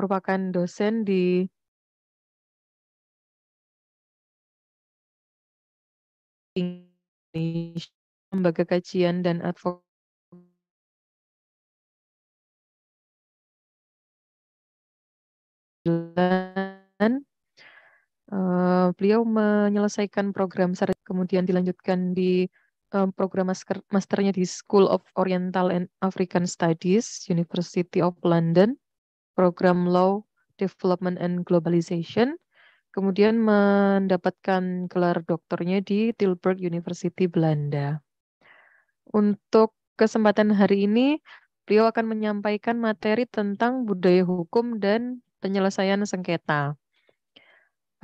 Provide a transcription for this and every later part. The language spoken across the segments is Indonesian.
merupakan dosen di Lembaga Kajian dan Advokasi Uh, eh, beliau menyelesaikan program kemudian dilanjutkan di eh, program master masternya di School of Oriental and African Studies, University of London program Law Development and Globalization, kemudian mendapatkan gelar doktornya di Tilburg University Belanda. Untuk kesempatan hari ini, beliau akan menyampaikan materi tentang budaya hukum dan penyelesaian sengketa.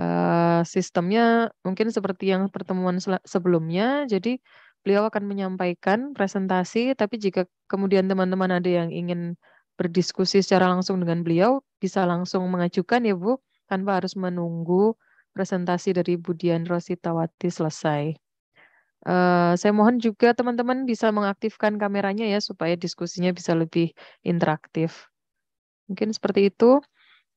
Uh, sistemnya mungkin seperti yang pertemuan sebelumnya, jadi beliau akan menyampaikan presentasi, tapi jika kemudian teman-teman ada yang ingin berdiskusi secara langsung dengan beliau, bisa langsung mengajukan ya Bu, tanpa harus menunggu presentasi dari Budian Rositawati selesai. Uh, saya mohon juga teman-teman bisa mengaktifkan kameranya ya supaya diskusinya bisa lebih interaktif. Mungkin seperti itu.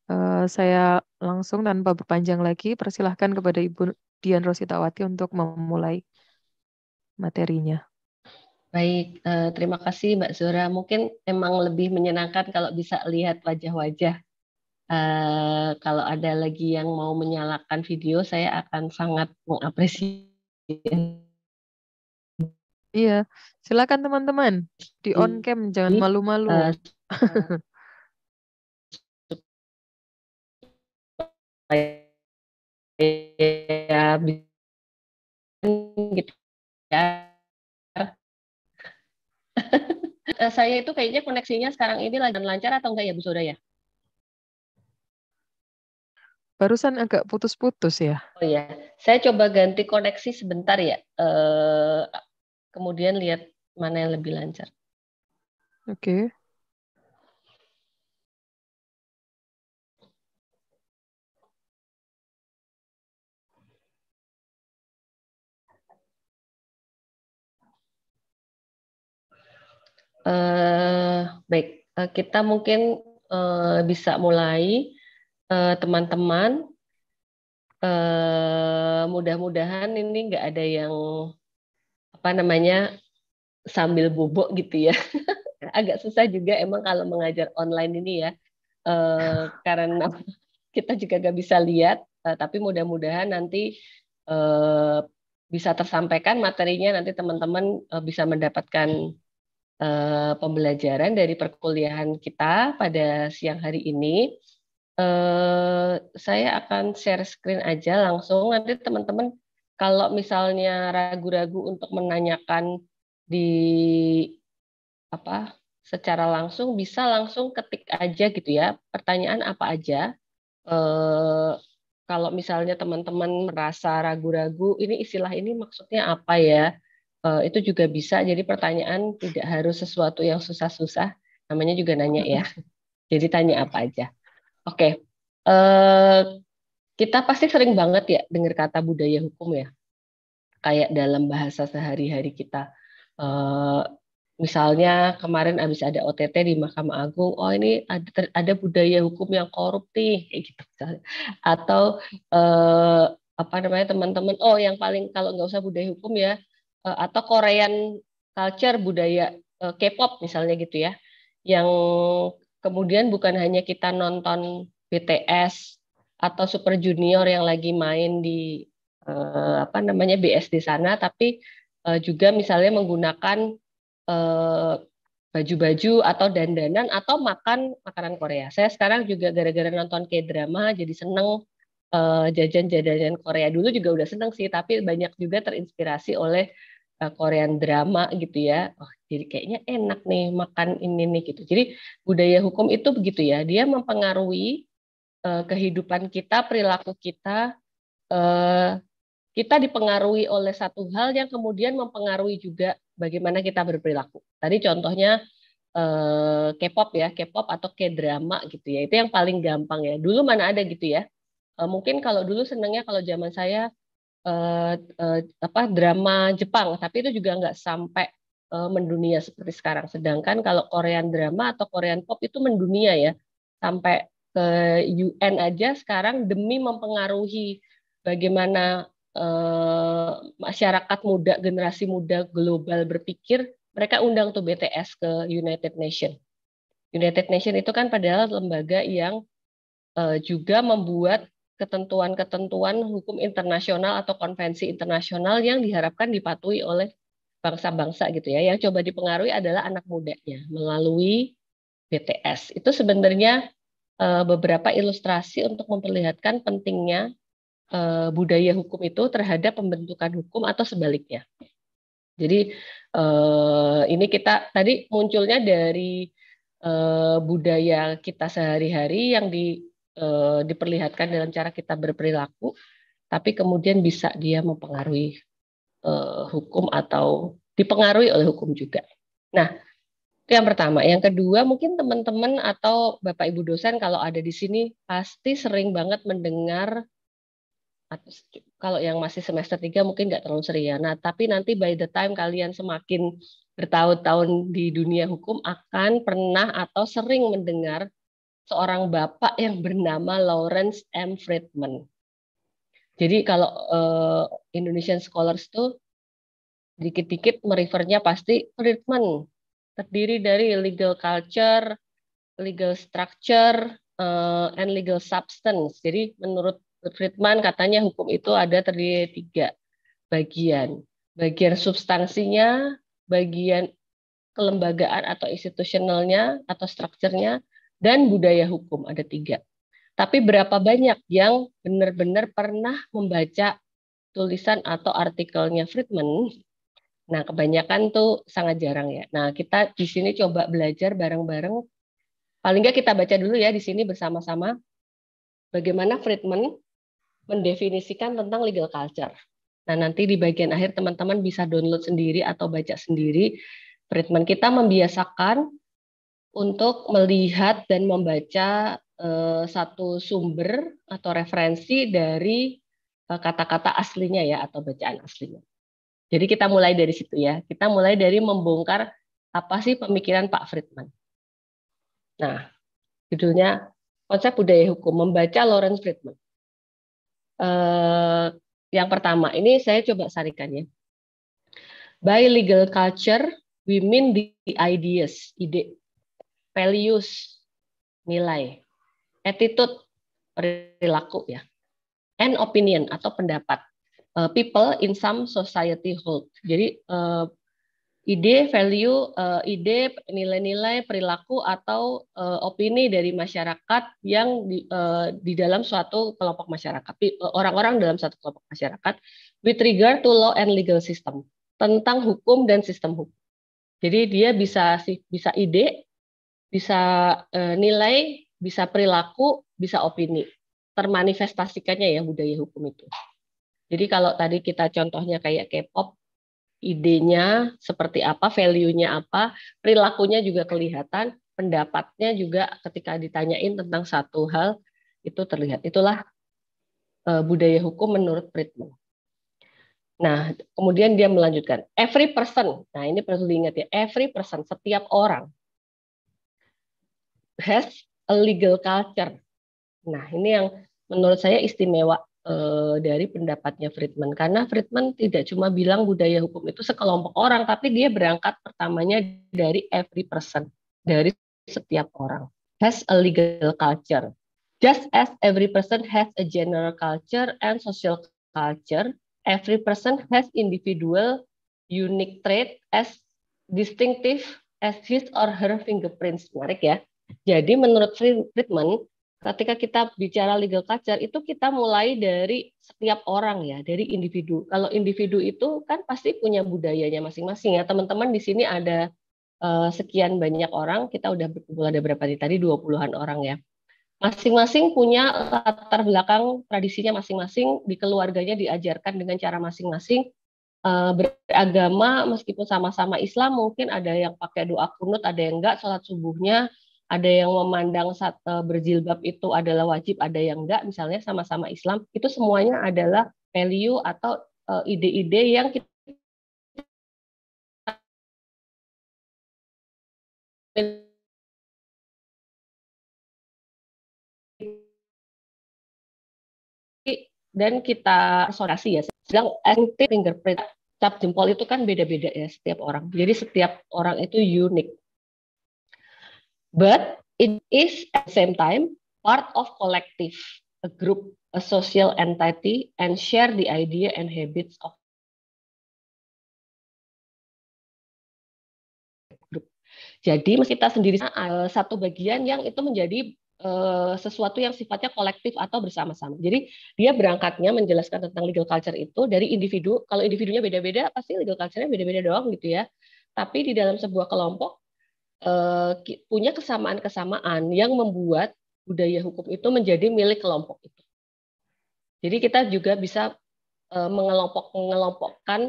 Uh, saya langsung tanpa berpanjang lagi persilahkan kepada Ibu Dian Rositawati untuk memulai materinya. Baik, eh, terima kasih Mbak Zura Mungkin emang lebih menyenangkan kalau bisa lihat wajah-wajah. Eh, kalau ada lagi yang mau menyalakan video, saya akan sangat mengapresiasi. Iya, silakan teman-teman di on iya. cam, jangan iya. malu-malu. ya, gitu ya Eh, saya itu kayaknya koneksinya sekarang ini lancar atau enggak ya Bu Soda ya? Barusan agak putus-putus ya. Oh ya saya coba ganti koneksi sebentar ya. Eh, kemudian lihat mana yang lebih lancar. Oke. Okay. Uh, baik, uh, kita mungkin uh, bisa mulai teman-teman. Uh, uh, mudah-mudahan ini nggak ada yang apa namanya sambil bubuk gitu ya. Agak susah juga emang kalau mengajar online ini ya, uh, karena kita juga nggak bisa lihat. Uh, tapi mudah-mudahan nanti uh, bisa tersampaikan materinya nanti teman-teman uh, bisa mendapatkan Eh, pembelajaran dari perkuliahan kita pada siang hari ini. Eh, saya akan share screen aja langsung. Nanti teman-teman kalau misalnya ragu-ragu untuk menanyakan di apa secara langsung bisa langsung ketik aja gitu ya pertanyaan apa aja eh, kalau misalnya teman-teman merasa ragu-ragu ini istilah ini maksudnya apa ya uh, itu juga bisa. Jadi pertanyaan tidak harus sesuatu yang susah-susah. Namanya juga nanya ya. Jadi tanya apa aja. Oke. Okay. Uh, eh, kita pasti sering banget ya dengar kata budaya hukum ya. Kayak dalam bahasa sehari-hari kita. Uh, misalnya kemarin habis ada OTT di Mahkamah Agung, oh ini ada, ada budaya hukum yang korup nih, kayak gitu Atau uh, apa namanya teman-teman, oh yang paling kalau nggak usah budaya hukum ya Eh, atau Korean culture budaya eh, K-pop misalnya gitu ya, yang kemudian bukan hanya kita nonton BTS atau Super Junior yang lagi main di eh, apa namanya BS di sana, tapi eh, juga misalnya menggunakan eh, baju-baju atau dandanan atau makan makanan Korea. Saya sekarang juga gara-gara nonton K-drama jadi seneng jajan eh, jajan Korea dulu juga udah seneng sih, tapi banyak juga terinspirasi oleh eh, Korean drama gitu ya. Oh, jadi kayaknya enak nih makan ini nih gitu. Jadi budaya hukum itu begitu ya, dia mempengaruhi eh, kehidupan kita, perilaku kita. kita dipengaruhi oleh satu hal yang kemudian mempengaruhi juga bagaimana kita berperilaku. Tadi contohnya K-pop ya, K-pop atau K-drama gitu ya. Itu yang paling gampang ya. Dulu mana ada gitu ya Eh, mungkin kalau dulu senangnya kalau zaman saya uh, uh, apa drama Jepang, tapi itu juga nggak sampai uh, mendunia seperti sekarang. Sedangkan kalau Korean drama atau Korean pop itu mendunia ya, sampai ke UN aja sekarang demi mempengaruhi bagaimana uh, masyarakat muda, generasi muda global berpikir, mereka undang tuh BTS ke United Nation. United Nation itu kan padahal lembaga yang uh, juga membuat ketentuan-ketentuan hukum internasional atau konvensi internasional yang diharapkan dipatuhi oleh bangsa-bangsa gitu ya. Yang coba dipengaruhi adalah anak mudanya melalui BTS. Itu sebenarnya eh, beberapa ilustrasi untuk memperlihatkan pentingnya eh, budaya hukum itu terhadap pembentukan hukum atau sebaliknya. Jadi eh, ini kita tadi munculnya dari budaya kita sehari-hari yang di eh, diperlihatkan dalam cara kita berperilaku, tapi kemudian bisa dia mempengaruhi eh, hukum atau dipengaruhi oleh hukum juga. Nah, itu yang pertama. Yang kedua, mungkin teman-teman atau Bapak Ibu dosen kalau ada di sini pasti sering banget mendengar kalau yang masih semester 3 mungkin nggak terlalu sering ya. Nah, tapi nanti by the time kalian semakin bertahun-tahun di dunia hukum akan pernah atau sering mendengar seorang bapak yang bernama Lawrence M. Friedman. Jadi kalau uh, Indonesian scholars itu dikit-dikit merefernya pasti Friedman. Terdiri dari legal culture, legal structure, uh, and legal substance. Jadi menurut Friedman katanya hukum itu ada terdiri dari tiga bagian. Bagian substansinya, bagian kelembagaan atau institutionalnya atau strukturnya, dan budaya hukum ada tiga. Tapi berapa banyak yang benar-benar pernah membaca tulisan atau artikelnya Friedman? Nah, kebanyakan tuh sangat jarang ya. Nah, kita di sini coba belajar bareng-bareng. Paling nggak kita baca dulu ya di sini bersama-sama bagaimana Friedman mendefinisikan tentang legal culture. Nah, nanti di bagian akhir teman-teman bisa download sendiri atau baca sendiri. Friedman kita membiasakan untuk melihat dan membaca eh, satu sumber atau referensi dari eh, kata-kata aslinya ya atau bacaan aslinya. Jadi kita mulai dari situ ya. Kita mulai dari membongkar apa sih pemikiran Pak Friedman. Nah, judulnya konsep budaya hukum membaca Lawrence Friedman. Eh, yang pertama ini saya coba sarikan ya. By legal culture, we mean the ideas, ide values nilai, attitude perilaku ya, and opinion atau pendapat. Uh, people in some society hold. Jadi uh, ide, value, uh, ide, nilai-nilai, perilaku atau uh, opini dari masyarakat yang di, uh, di dalam suatu kelompok masyarakat, uh, orang-orang dalam satu kelompok masyarakat, with regard to law and legal system tentang hukum dan sistem hukum. Jadi dia bisa bisa ide, bisa uh, nilai, bisa perilaku, bisa opini. Termanifestasikannya ya budaya hukum itu. Jadi kalau tadi kita contohnya kayak K-pop, idenya seperti apa, value-nya apa, perilakunya juga kelihatan, pendapatnya juga ketika ditanyain tentang satu hal itu terlihat. Itulah eh, budaya hukum menurut Friedman. Nah, kemudian dia melanjutkan, every person, nah ini perlu diingat ya, every person, setiap orang has a legal culture. Nah, ini yang menurut saya istimewa eh, dari pendapatnya Friedman karena Friedman tidak cuma bilang budaya hukum itu sekelompok orang, tapi dia berangkat pertamanya dari every person, dari setiap orang. Has a legal culture. Just as every person has a general culture and social culture, every person has individual unique trait as distinctive as his or her fingerprints. Menarik ya. Jadi menurut Friedman, ketika kita bicara legal culture itu kita mulai dari setiap orang ya, dari individu. Kalau individu itu kan pasti punya budayanya masing-masing ya. Teman-teman di sini ada uh, sekian banyak orang, kita udah berkumpul ada berapa nih tadi 20-an orang ya. Masing-masing punya latar belakang tradisinya masing-masing, di keluarganya diajarkan dengan cara masing-masing, eh, beragama meskipun sama-sama Islam mungkin ada yang pakai doa kunut ada yang enggak sholat subuhnya ada yang memandang saat e, berjilbab itu adalah wajib, ada yang enggak, misalnya sama-sama Islam, itu semuanya adalah value atau e, ide-ide yang kita dan kita sorasi ya, sedang anti fingerprint cap jempol itu kan beda-beda ya setiap orang. Jadi setiap orang itu unik but it is at the same time part of collective, a group, a social entity, and share the idea and habits of group. Jadi kita sendiri eh, satu bagian yang itu menjadi eh, sesuatu yang sifatnya kolektif atau bersama-sama. Jadi dia berangkatnya menjelaskan tentang legal culture itu dari individu. Kalau individunya beda-beda, pasti legal culture-nya beda-beda doang gitu ya. Tapi di dalam sebuah kelompok Eh, punya kesamaan-kesamaan yang membuat budaya hukum itu menjadi milik kelompok itu. Jadi kita juga bisa eh, mengelompok mengelompokkan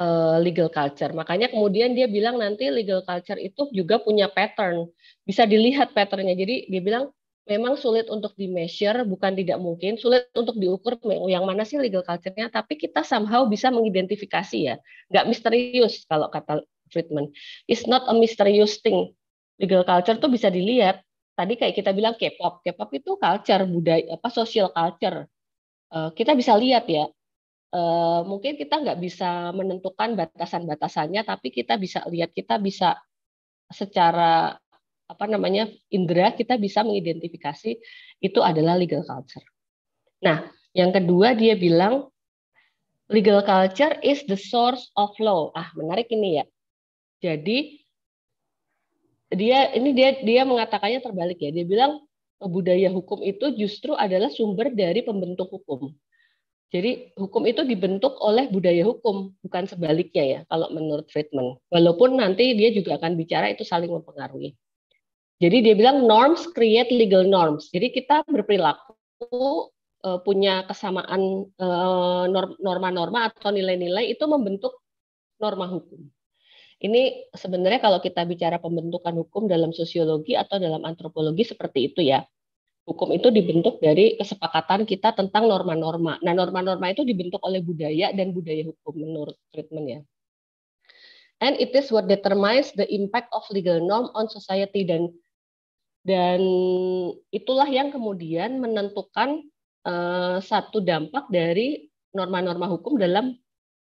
eh, legal culture. Makanya kemudian dia bilang nanti legal culture itu juga punya pattern, bisa dilihat patternnya. Jadi dia bilang memang sulit untuk di measure, bukan tidak mungkin, sulit untuk diukur yang mana sih legal culture-nya, tapi kita somehow bisa mengidentifikasi ya. Nggak misterius kalau kata treatment. It's not a mysterious thing. Legal culture tuh bisa dilihat. Tadi kayak kita bilang K-pop, K-pop itu culture budaya apa social culture. Eh, kita bisa lihat ya. Eh, mungkin kita nggak bisa menentukan batasan-batasannya, tapi kita bisa lihat, kita bisa secara apa namanya indera kita bisa mengidentifikasi itu adalah legal culture. Nah, yang kedua dia bilang legal culture is the source of law. Ah, menarik ini ya. Jadi dia ini dia dia mengatakannya terbalik ya. Dia bilang oh, budaya hukum itu justru adalah sumber dari pembentuk hukum. Jadi hukum itu dibentuk oleh budaya hukum, bukan sebaliknya ya kalau menurut Friedman. Walaupun nanti dia juga akan bicara itu saling mempengaruhi. Jadi dia bilang norms create legal norms. Jadi kita berperilaku e, punya kesamaan e, norma-norma atau nilai-nilai itu membentuk norma hukum. Ini sebenarnya kalau kita bicara pembentukan hukum dalam sosiologi atau dalam antropologi seperti itu ya. Hukum itu dibentuk dari kesepakatan kita tentang norma-norma. Nah, norma-norma itu dibentuk oleh budaya dan budaya hukum menurut treatment ya. And it is what determines the impact of legal norm on society dan dan itulah yang kemudian menentukan uh, satu dampak dari norma-norma hukum dalam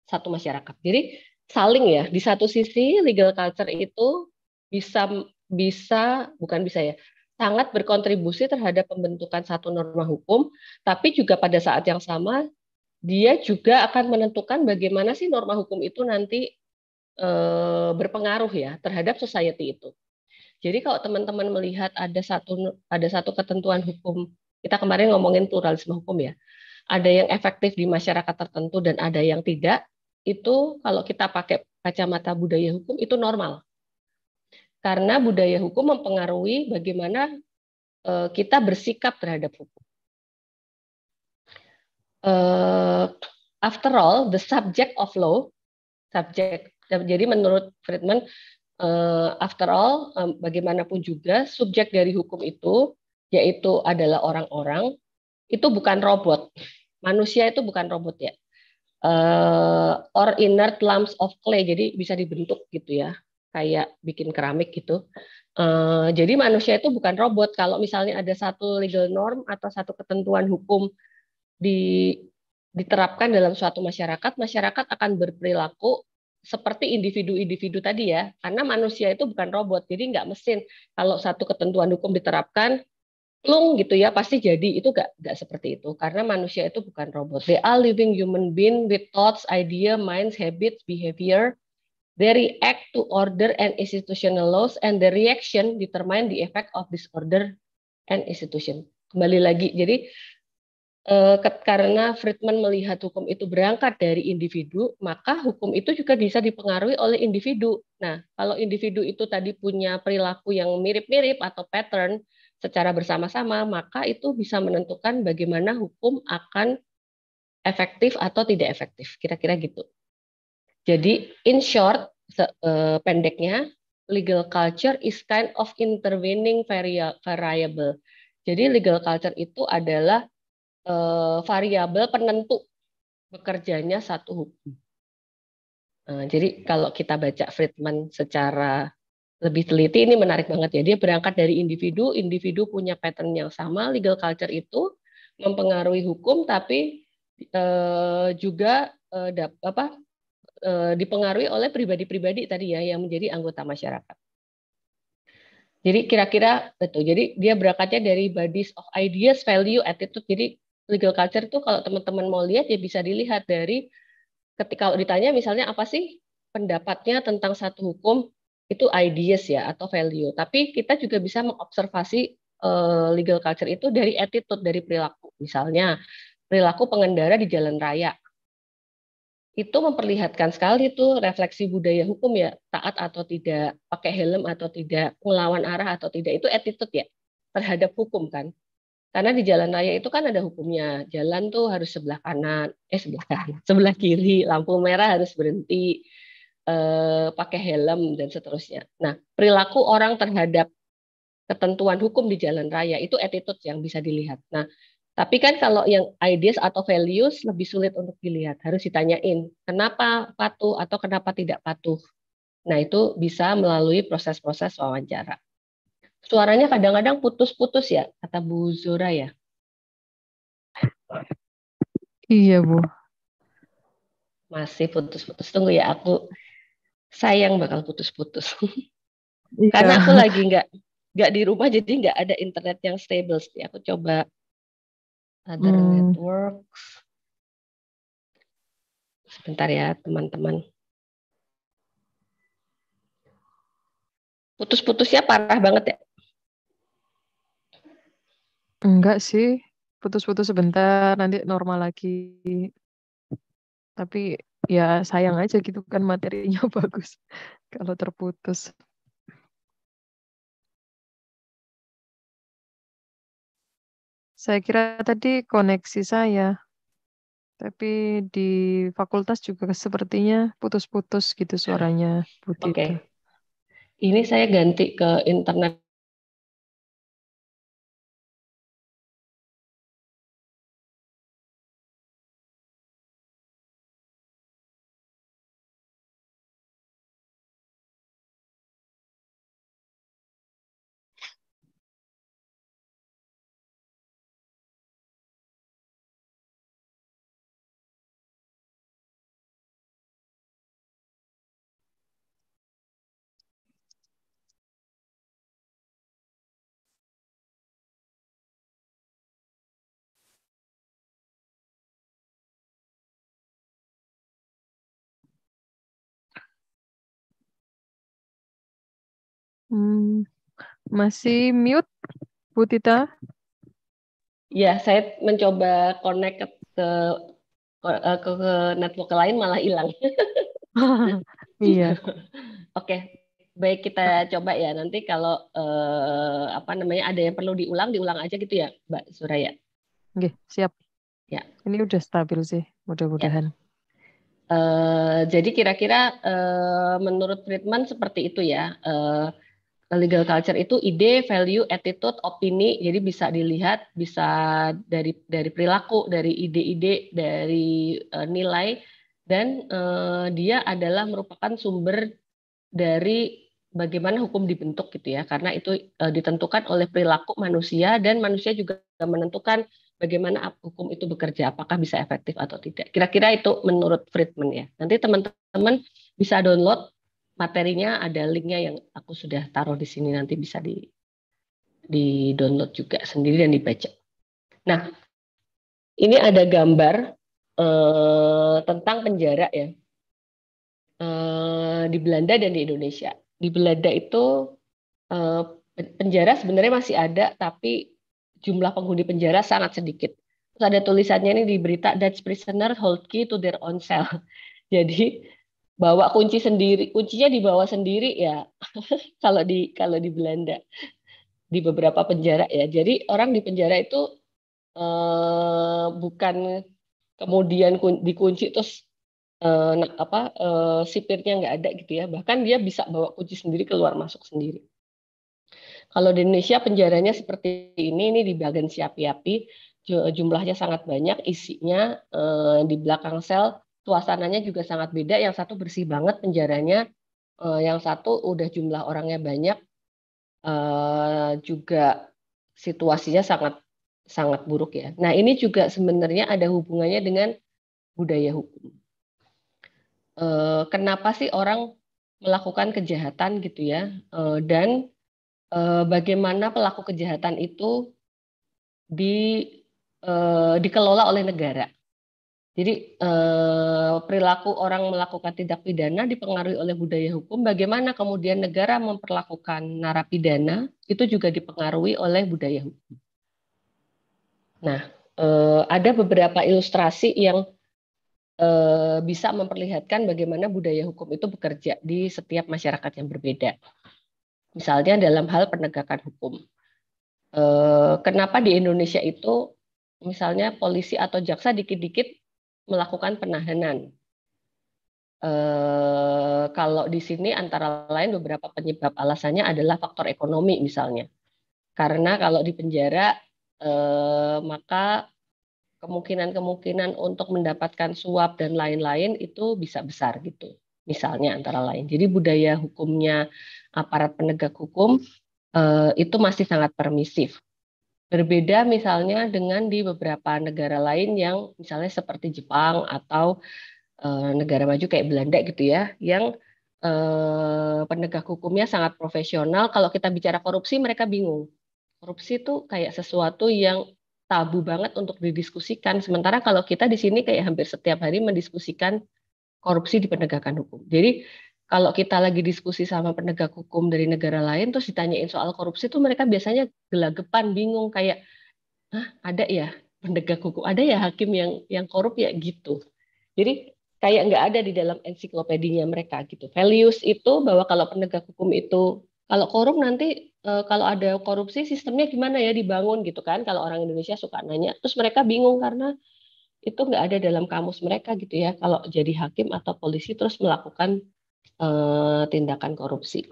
satu masyarakat. Jadi saling ya. Di satu sisi legal culture itu bisa bisa bukan bisa ya sangat berkontribusi terhadap pembentukan satu norma hukum, tapi juga pada saat yang sama dia juga akan menentukan bagaimana sih norma hukum itu nanti e, berpengaruh ya terhadap society itu. Jadi kalau teman-teman melihat ada satu ada satu ketentuan hukum, kita kemarin ngomongin pluralisme hukum ya. Ada yang efektif di masyarakat tertentu dan ada yang tidak itu kalau kita pakai kacamata budaya hukum itu normal. Karena budaya hukum mempengaruhi bagaimana eh, kita bersikap terhadap hukum. Eh, after all, the subject of law, subject. Jadi menurut Friedman, eh, after all, bagaimanapun juga subjek dari hukum itu yaitu adalah orang-orang itu bukan robot. Manusia itu bukan robot ya uh, or inert lumps of clay, jadi bisa dibentuk gitu ya, kayak bikin keramik gitu. Uh, jadi manusia itu bukan robot. Kalau misalnya ada satu legal norm atau satu ketentuan hukum di diterapkan dalam suatu masyarakat, masyarakat akan berperilaku seperti individu-individu tadi ya, karena manusia itu bukan robot, jadi nggak mesin. Kalau satu ketentuan hukum diterapkan, plung gitu ya pasti jadi itu gak gak seperti itu karena manusia itu bukan robot they are living human being with thoughts idea minds habits behavior they react to order and institutional laws and the reaction determine the effect of this order and institution kembali lagi jadi eh, karena Friedman melihat hukum itu berangkat dari individu maka hukum itu juga bisa dipengaruhi oleh individu nah kalau individu itu tadi punya perilaku yang mirip-mirip atau pattern secara bersama-sama, maka itu bisa menentukan bagaimana hukum akan efektif atau tidak efektif. Kira-kira gitu. Jadi, in short, eh, pendeknya, legal culture is kind of intervening variable. Jadi, legal culture itu adalah eh, variabel penentu bekerjanya satu hukum. Nah, jadi, kalau kita baca Friedman secara lebih teliti ini menarik banget ya. Dia berangkat dari individu, individu punya pattern yang sama, legal culture itu mempengaruhi hukum tapi eh, juga eh, dap, apa eh, dipengaruhi oleh pribadi-pribadi tadi ya yang menjadi anggota masyarakat. Jadi kira-kira betul. Jadi dia berangkatnya dari bodies of ideas, value, attitude. Jadi legal culture itu kalau teman-teman mau lihat ya bisa dilihat dari ketika ditanya misalnya apa sih pendapatnya tentang satu hukum itu ideas ya atau value. Tapi kita juga bisa mengobservasi uh, legal culture itu dari attitude, dari perilaku. Misalnya perilaku pengendara di jalan raya. Itu memperlihatkan sekali itu refleksi budaya hukum ya, taat atau tidak, pakai helm atau tidak, melawan arah atau tidak. Itu attitude ya terhadap hukum kan. Karena di jalan raya itu kan ada hukumnya. Jalan tuh harus sebelah kanan, eh sebelah kanan, sebelah kiri, lampu merah harus berhenti eh, pakai helm dan seterusnya. Nah, perilaku orang terhadap ketentuan hukum di jalan raya itu attitude yang bisa dilihat. Nah, tapi kan kalau yang ideas atau values lebih sulit untuk dilihat, harus ditanyain kenapa patuh atau kenapa tidak patuh. Nah, itu bisa melalui proses-proses wawancara. Suaranya kadang-kadang putus-putus ya, kata Bu Zura ya. Iya, Bu. Masih putus-putus. Tunggu ya, aku sayang bakal putus-putus. Iya. Karena aku lagi nggak nggak di rumah jadi nggak ada internet yang stable sih. Aku coba ada hmm. networks. Sebentar ya teman-teman. Putus-putusnya parah banget ya? Enggak sih, putus-putus sebentar, nanti normal lagi. Tapi ya sayang aja gitu kan materinya bagus kalau terputus. Saya kira tadi koneksi saya, tapi di fakultas juga sepertinya putus-putus gitu suaranya. Oke. Okay. Ini saya ganti ke internet Hmm, masih mute, Bu Tita? Ya, saya mencoba connect ke ke, ke, ke network lain malah hilang. iya. Oke, okay. baik kita coba ya nanti kalau eh, apa namanya ada yang perlu diulang, diulang aja gitu ya, Mbak Suraya. Oke, siap. Ya. Ini udah stabil sih, mudah-mudahan. Ya. Uh, jadi kira-kira uh, menurut treatment seperti itu ya. Uh, legal culture itu ide, value, attitude, opini. Jadi bisa dilihat, bisa dari dari perilaku, dari ide-ide, dari uh, nilai dan uh, dia adalah merupakan sumber dari bagaimana hukum dibentuk gitu ya. Karena itu uh, ditentukan oleh perilaku manusia dan manusia juga menentukan bagaimana hukum itu bekerja, apakah bisa efektif atau tidak. Kira-kira itu menurut Friedman ya. Nanti teman-teman bisa download materinya ada linknya yang aku sudah taruh di sini nanti bisa di di download juga sendiri dan dibaca. Nah, ini ada gambar eh, tentang penjara ya eh, di Belanda dan di Indonesia. Di Belanda itu eh, penjara sebenarnya masih ada tapi jumlah penghuni penjara sangat sedikit. Terus ada tulisannya ini di berita Dutch prisoner hold key to their own cell. Jadi bawa kunci sendiri kuncinya dibawa sendiri ya kalau di kalau di Belanda di beberapa penjara ya jadi orang di penjara itu eh, bukan kemudian dikunci terus eh, apa eh, sipirnya nggak ada gitu ya bahkan dia bisa bawa kunci sendiri keluar masuk sendiri kalau di Indonesia penjaranya seperti ini ini di bagian siapi-api jumlahnya sangat banyak isinya eh, di belakang sel suasananya juga sangat beda. Yang satu bersih banget penjaranya, eh, yang satu udah jumlah orangnya banyak, eh, juga situasinya sangat sangat buruk ya. Nah ini juga sebenarnya ada hubungannya dengan budaya hukum. Eh, kenapa sih orang melakukan kejahatan gitu ya? Dan bagaimana pelaku kejahatan itu di dikelola oleh negara? Jadi eh, perilaku orang melakukan tindak pidana dipengaruhi oleh budaya hukum. Bagaimana kemudian negara memperlakukan narapidana itu juga dipengaruhi oleh budaya hukum. Nah, eh, ada beberapa ilustrasi yang eh, bisa memperlihatkan bagaimana budaya hukum itu bekerja di setiap masyarakat yang berbeda. Misalnya dalam hal penegakan hukum. Eh, kenapa di Indonesia itu misalnya polisi atau jaksa dikit-dikit melakukan penahanan. Eh, kalau di sini antara lain beberapa penyebab alasannya adalah faktor ekonomi misalnya. Karena kalau di penjara eh, maka kemungkinan-kemungkinan untuk mendapatkan suap dan lain-lain itu bisa besar gitu. Misalnya antara lain. Jadi budaya hukumnya aparat penegak hukum eh, itu masih sangat permisif Berbeda misalnya dengan di beberapa negara lain yang misalnya seperti Jepang atau e, negara maju kayak Belanda gitu ya, yang e, penegak hukumnya sangat profesional. Kalau kita bicara korupsi mereka bingung. Korupsi itu kayak sesuatu yang tabu banget untuk didiskusikan. Sementara kalau kita di sini kayak hampir setiap hari mendiskusikan korupsi di penegakan hukum. Jadi kalau kita lagi diskusi sama penegak hukum dari negara lain terus ditanyain soal korupsi tuh mereka biasanya gelagapan bingung kayak Hah, ada ya penegak hukum ada ya hakim yang yang korup ya gitu jadi kayak nggak ada di dalam ensiklopedinya mereka gitu values itu bahwa kalau penegak hukum itu kalau korup nanti eh, kalau ada korupsi sistemnya gimana ya dibangun gitu kan kalau orang Indonesia suka nanya terus mereka bingung karena itu nggak ada dalam kamus mereka gitu ya kalau jadi hakim atau polisi terus melakukan eh, tindakan korupsi.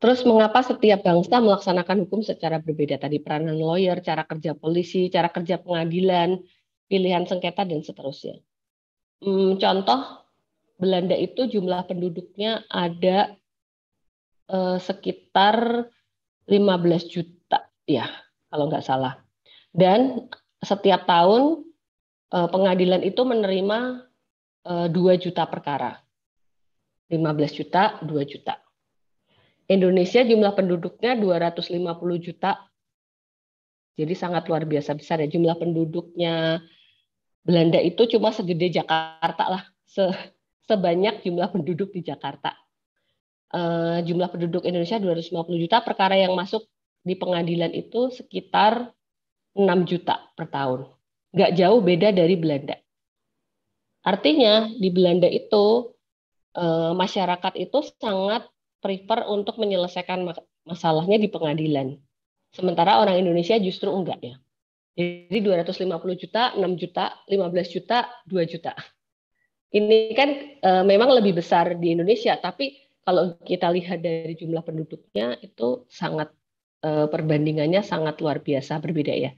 Terus mengapa setiap bangsa melaksanakan hukum secara berbeda tadi peranan lawyer, cara kerja polisi, cara kerja pengadilan, pilihan sengketa dan seterusnya. Hmm, contoh Belanda itu jumlah penduduknya ada eh, sekitar 15 juta ya kalau nggak salah. Dan setiap tahun eh, pengadilan itu menerima eh, 2 juta perkara. 15 juta, 2 juta. Indonesia jumlah penduduknya 250 juta. Jadi sangat luar biasa besar ya jumlah penduduknya Belanda itu cuma segede Jakarta lah, se sebanyak jumlah penduduk di Jakarta. Uh, jumlah penduduk Indonesia 250 juta, perkara yang masuk di pengadilan itu sekitar 6 juta per tahun. Gak jauh beda dari Belanda. Artinya di Belanda itu Eh, masyarakat itu sangat prefer untuk menyelesaikan masalahnya di pengadilan. Sementara orang Indonesia justru enggak ya. Jadi 250 juta, 6 juta, 15 juta, 2 juta. Ini kan e, memang lebih besar di Indonesia, tapi kalau kita lihat dari jumlah penduduknya itu sangat e, perbandingannya sangat luar biasa berbeda ya.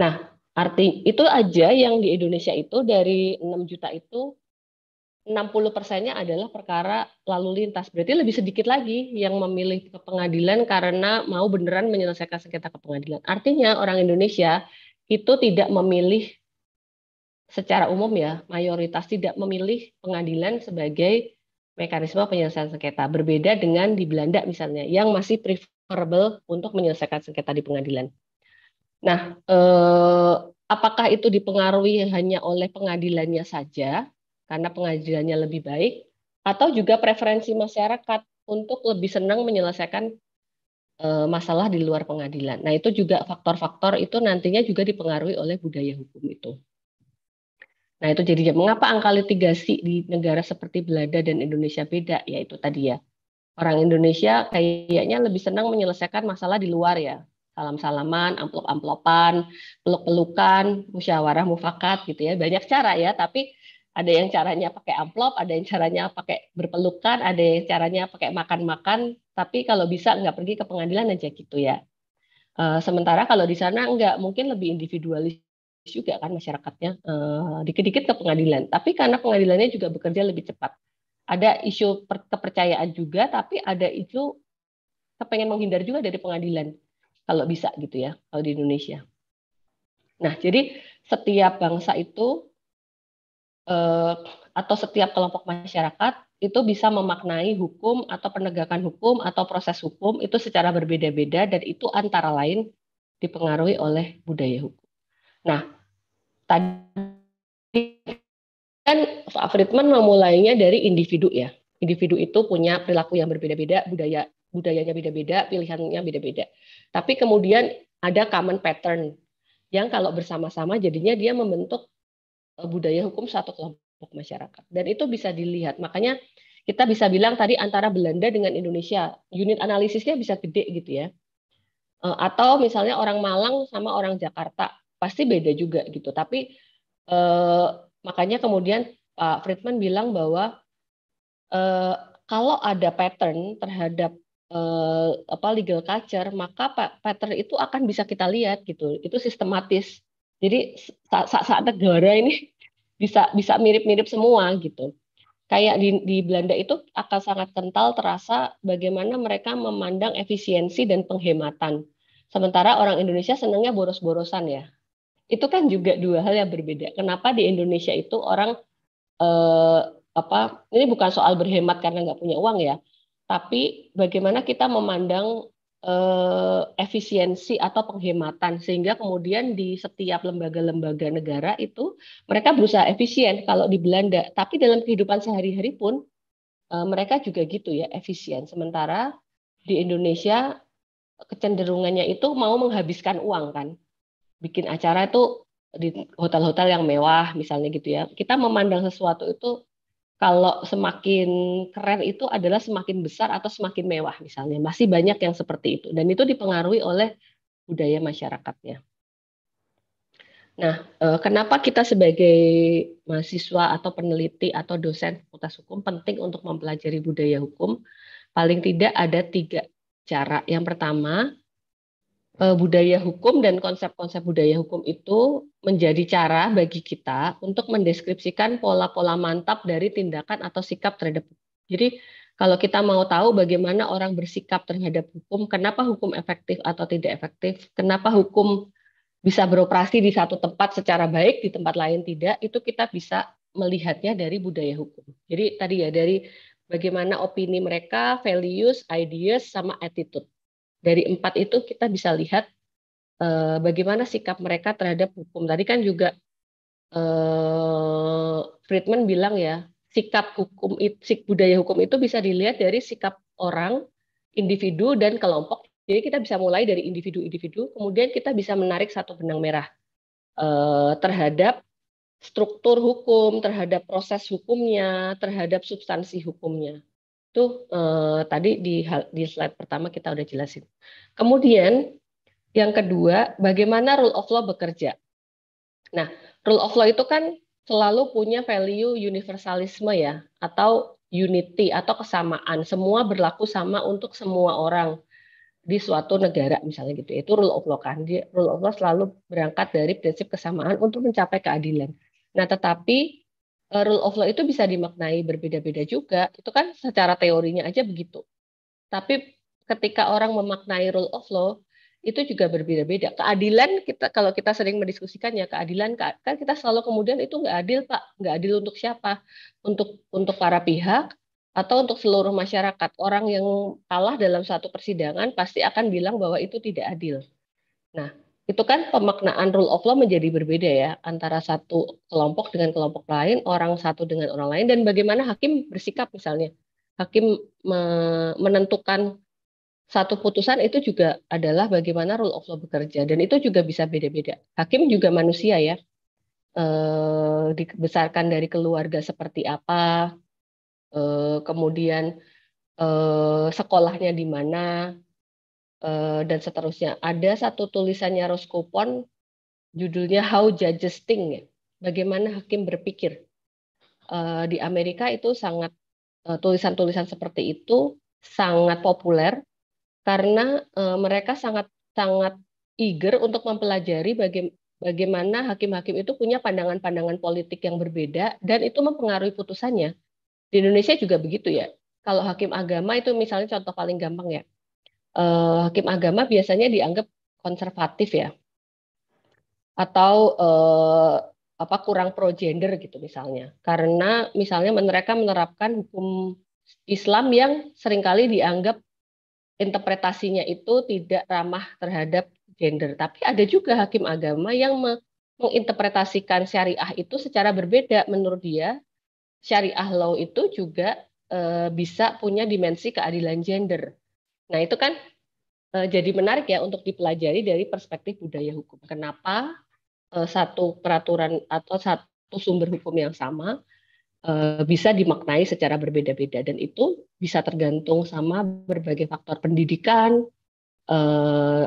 Nah, arti itu aja yang di Indonesia itu dari 6 juta itu 60 persennya adalah perkara lalu lintas. Berarti lebih sedikit lagi yang memilih ke pengadilan karena mau beneran menyelesaikan sengketa ke pengadilan. Artinya orang Indonesia itu tidak memilih secara umum ya, mayoritas tidak memilih pengadilan sebagai mekanisme penyelesaian sengketa. Berbeda dengan di Belanda misalnya, yang masih preferable untuk menyelesaikan sengketa di pengadilan. Nah, eh, apakah itu dipengaruhi hanya oleh pengadilannya saja karena pengajiannya lebih baik, atau juga preferensi masyarakat untuk lebih senang menyelesaikan eh, masalah di luar pengadilan. Nah, itu juga faktor-faktor itu nantinya juga dipengaruhi oleh budaya hukum itu. Nah, itu jadinya mengapa angka litigasi di negara seperti Belanda dan Indonesia beda, yaitu tadi ya. Orang Indonesia kayaknya lebih senang menyelesaikan masalah di luar ya. Salam-salaman, amplop-amplopan, peluk-pelukan, musyawarah mufakat gitu ya. Banyak cara ya, tapi ada yang caranya pakai amplop, ada yang caranya pakai berpelukan, ada yang caranya pakai makan-makan, tapi kalau bisa nggak pergi ke pengadilan aja gitu ya. Eh, sementara kalau di sana nggak mungkin lebih individualis juga kan masyarakatnya eh, dikit-dikit ke pengadilan. Tapi karena pengadilannya juga bekerja lebih cepat. Ada isu kepercayaan juga, tapi ada isu kepengen menghindar juga dari pengadilan kalau bisa gitu ya kalau di Indonesia. Nah jadi setiap bangsa itu Eh, atau setiap kelompok masyarakat itu bisa memaknai hukum atau penegakan hukum atau proses hukum itu secara berbeda-beda dan itu antara lain dipengaruhi oleh budaya hukum. Nah, tadi kan Friedman memulainya dari individu ya. Individu itu punya perilaku yang berbeda-beda, budaya budayanya beda-beda, pilihannya beda-beda. Tapi kemudian ada common pattern yang kalau bersama-sama jadinya dia membentuk Eh, budaya hukum satu kelompok masyarakat. Dan itu bisa dilihat. Makanya kita bisa bilang tadi antara Belanda dengan Indonesia, unit analisisnya bisa gede gitu ya. Eh, atau misalnya orang Malang sama orang Jakarta, pasti beda juga gitu. Tapi eh, makanya kemudian Pak Friedman bilang bahwa eh, kalau ada pattern terhadap eh, apa legal culture, maka pattern itu akan bisa kita lihat gitu. Itu sistematis jadi saat, saat, negara ini bisa bisa mirip-mirip semua gitu. Kayak di, di Belanda itu akan sangat kental terasa bagaimana mereka memandang efisiensi dan penghematan. Sementara orang Indonesia senangnya boros-borosan ya. Itu kan juga dua hal yang berbeda. Kenapa di Indonesia itu orang eh, apa ini bukan soal berhemat karena nggak punya uang ya, tapi bagaimana kita memandang Eh, efisiensi atau penghematan sehingga kemudian di setiap lembaga-lembaga negara itu mereka berusaha efisien kalau di Belanda tapi dalam kehidupan sehari-hari pun eh, mereka juga gitu ya efisien sementara di Indonesia kecenderungannya itu mau menghabiskan uang kan bikin acara itu di hotel-hotel yang mewah misalnya gitu ya kita memandang sesuatu itu kalau semakin keren itu adalah semakin besar atau semakin mewah misalnya. Masih banyak yang seperti itu dan itu dipengaruhi oleh budaya masyarakatnya. Nah, eh, kenapa kita sebagai mahasiswa atau peneliti atau dosen fakultas hukum penting untuk mempelajari budaya hukum? Paling tidak ada tiga cara. Yang pertama, Eh, budaya hukum dan konsep-konsep budaya hukum itu menjadi cara bagi kita untuk mendeskripsikan pola-pola mantap dari tindakan atau sikap terhadap hukum. Jadi kalau kita mau tahu bagaimana orang bersikap terhadap hukum, kenapa hukum efektif atau tidak efektif, kenapa hukum bisa beroperasi di satu tempat secara baik, di tempat lain tidak, itu kita bisa melihatnya dari budaya hukum. Jadi tadi ya dari bagaimana opini mereka, values, ideas, sama attitude dari empat itu kita bisa lihat eh, bagaimana sikap mereka terhadap hukum. Tadi kan juga eh, Friedman bilang ya sikap hukum sik budaya hukum itu bisa dilihat dari sikap orang, individu dan kelompok. Jadi kita bisa mulai dari individu-individu, kemudian kita bisa menarik satu benang merah eh, terhadap struktur hukum, terhadap proses hukumnya, terhadap substansi hukumnya. Itu uh, tadi di, di slide pertama kita udah jelasin. Kemudian yang kedua, bagaimana rule of law bekerja? Nah, rule of law itu kan selalu punya value universalisme ya, atau unity atau kesamaan. Semua berlaku sama untuk semua orang di suatu negara misalnya gitu. Itu rule of law kan. rule of law selalu berangkat dari prinsip kesamaan untuk mencapai keadilan. Nah, tetapi Eh, rule of law itu bisa dimaknai berbeda-beda juga. Itu kan secara teorinya aja begitu. Tapi ketika orang memaknai rule of law itu juga berbeda-beda. Keadilan kita kalau kita sering mendiskusikannya keadilan kan kita selalu kemudian itu nggak adil pak, nggak adil untuk siapa? Untuk untuk para pihak atau untuk seluruh masyarakat. Orang yang kalah dalam satu persidangan pasti akan bilang bahwa itu tidak adil. Nah, itu kan pemaknaan rule of law menjadi berbeda ya antara satu kelompok dengan kelompok lain, orang satu dengan orang lain dan bagaimana hakim bersikap misalnya. Hakim menentukan satu putusan itu juga adalah bagaimana rule of law bekerja dan itu juga bisa beda-beda. Hakim juga manusia ya. E, dibesarkan dari keluarga seperti apa, e, kemudian e, sekolahnya di mana, Eh, dan seterusnya. Ada satu tulisannya Roskopon, judulnya How Judges Think, ya. bagaimana hakim berpikir. Eh, di Amerika itu sangat eh, tulisan-tulisan seperti itu sangat populer karena mereka sangat sangat eager untuk mempelajari bagaimana hakim-hakim itu punya pandangan-pandangan politik yang berbeda dan itu mempengaruhi putusannya. Di Indonesia juga begitu ya. Kalau hakim agama itu misalnya contoh paling gampang ya uh, hakim agama biasanya dianggap konservatif ya atau uh, apa kurang pro gender gitu misalnya karena misalnya mereka menerapkan hukum Islam yang seringkali dianggap interpretasinya itu tidak ramah terhadap gender tapi ada juga hakim agama yang menginterpretasikan syariah itu secara berbeda menurut dia syariah law itu juga e, bisa punya dimensi keadilan gender Nah, itu kan eh, jadi menarik ya untuk dipelajari dari perspektif budaya hukum. Kenapa eh, satu peraturan atau satu sumber hukum yang sama eh, bisa dimaknai secara berbeda-beda dan itu bisa tergantung sama berbagai faktor pendidikan,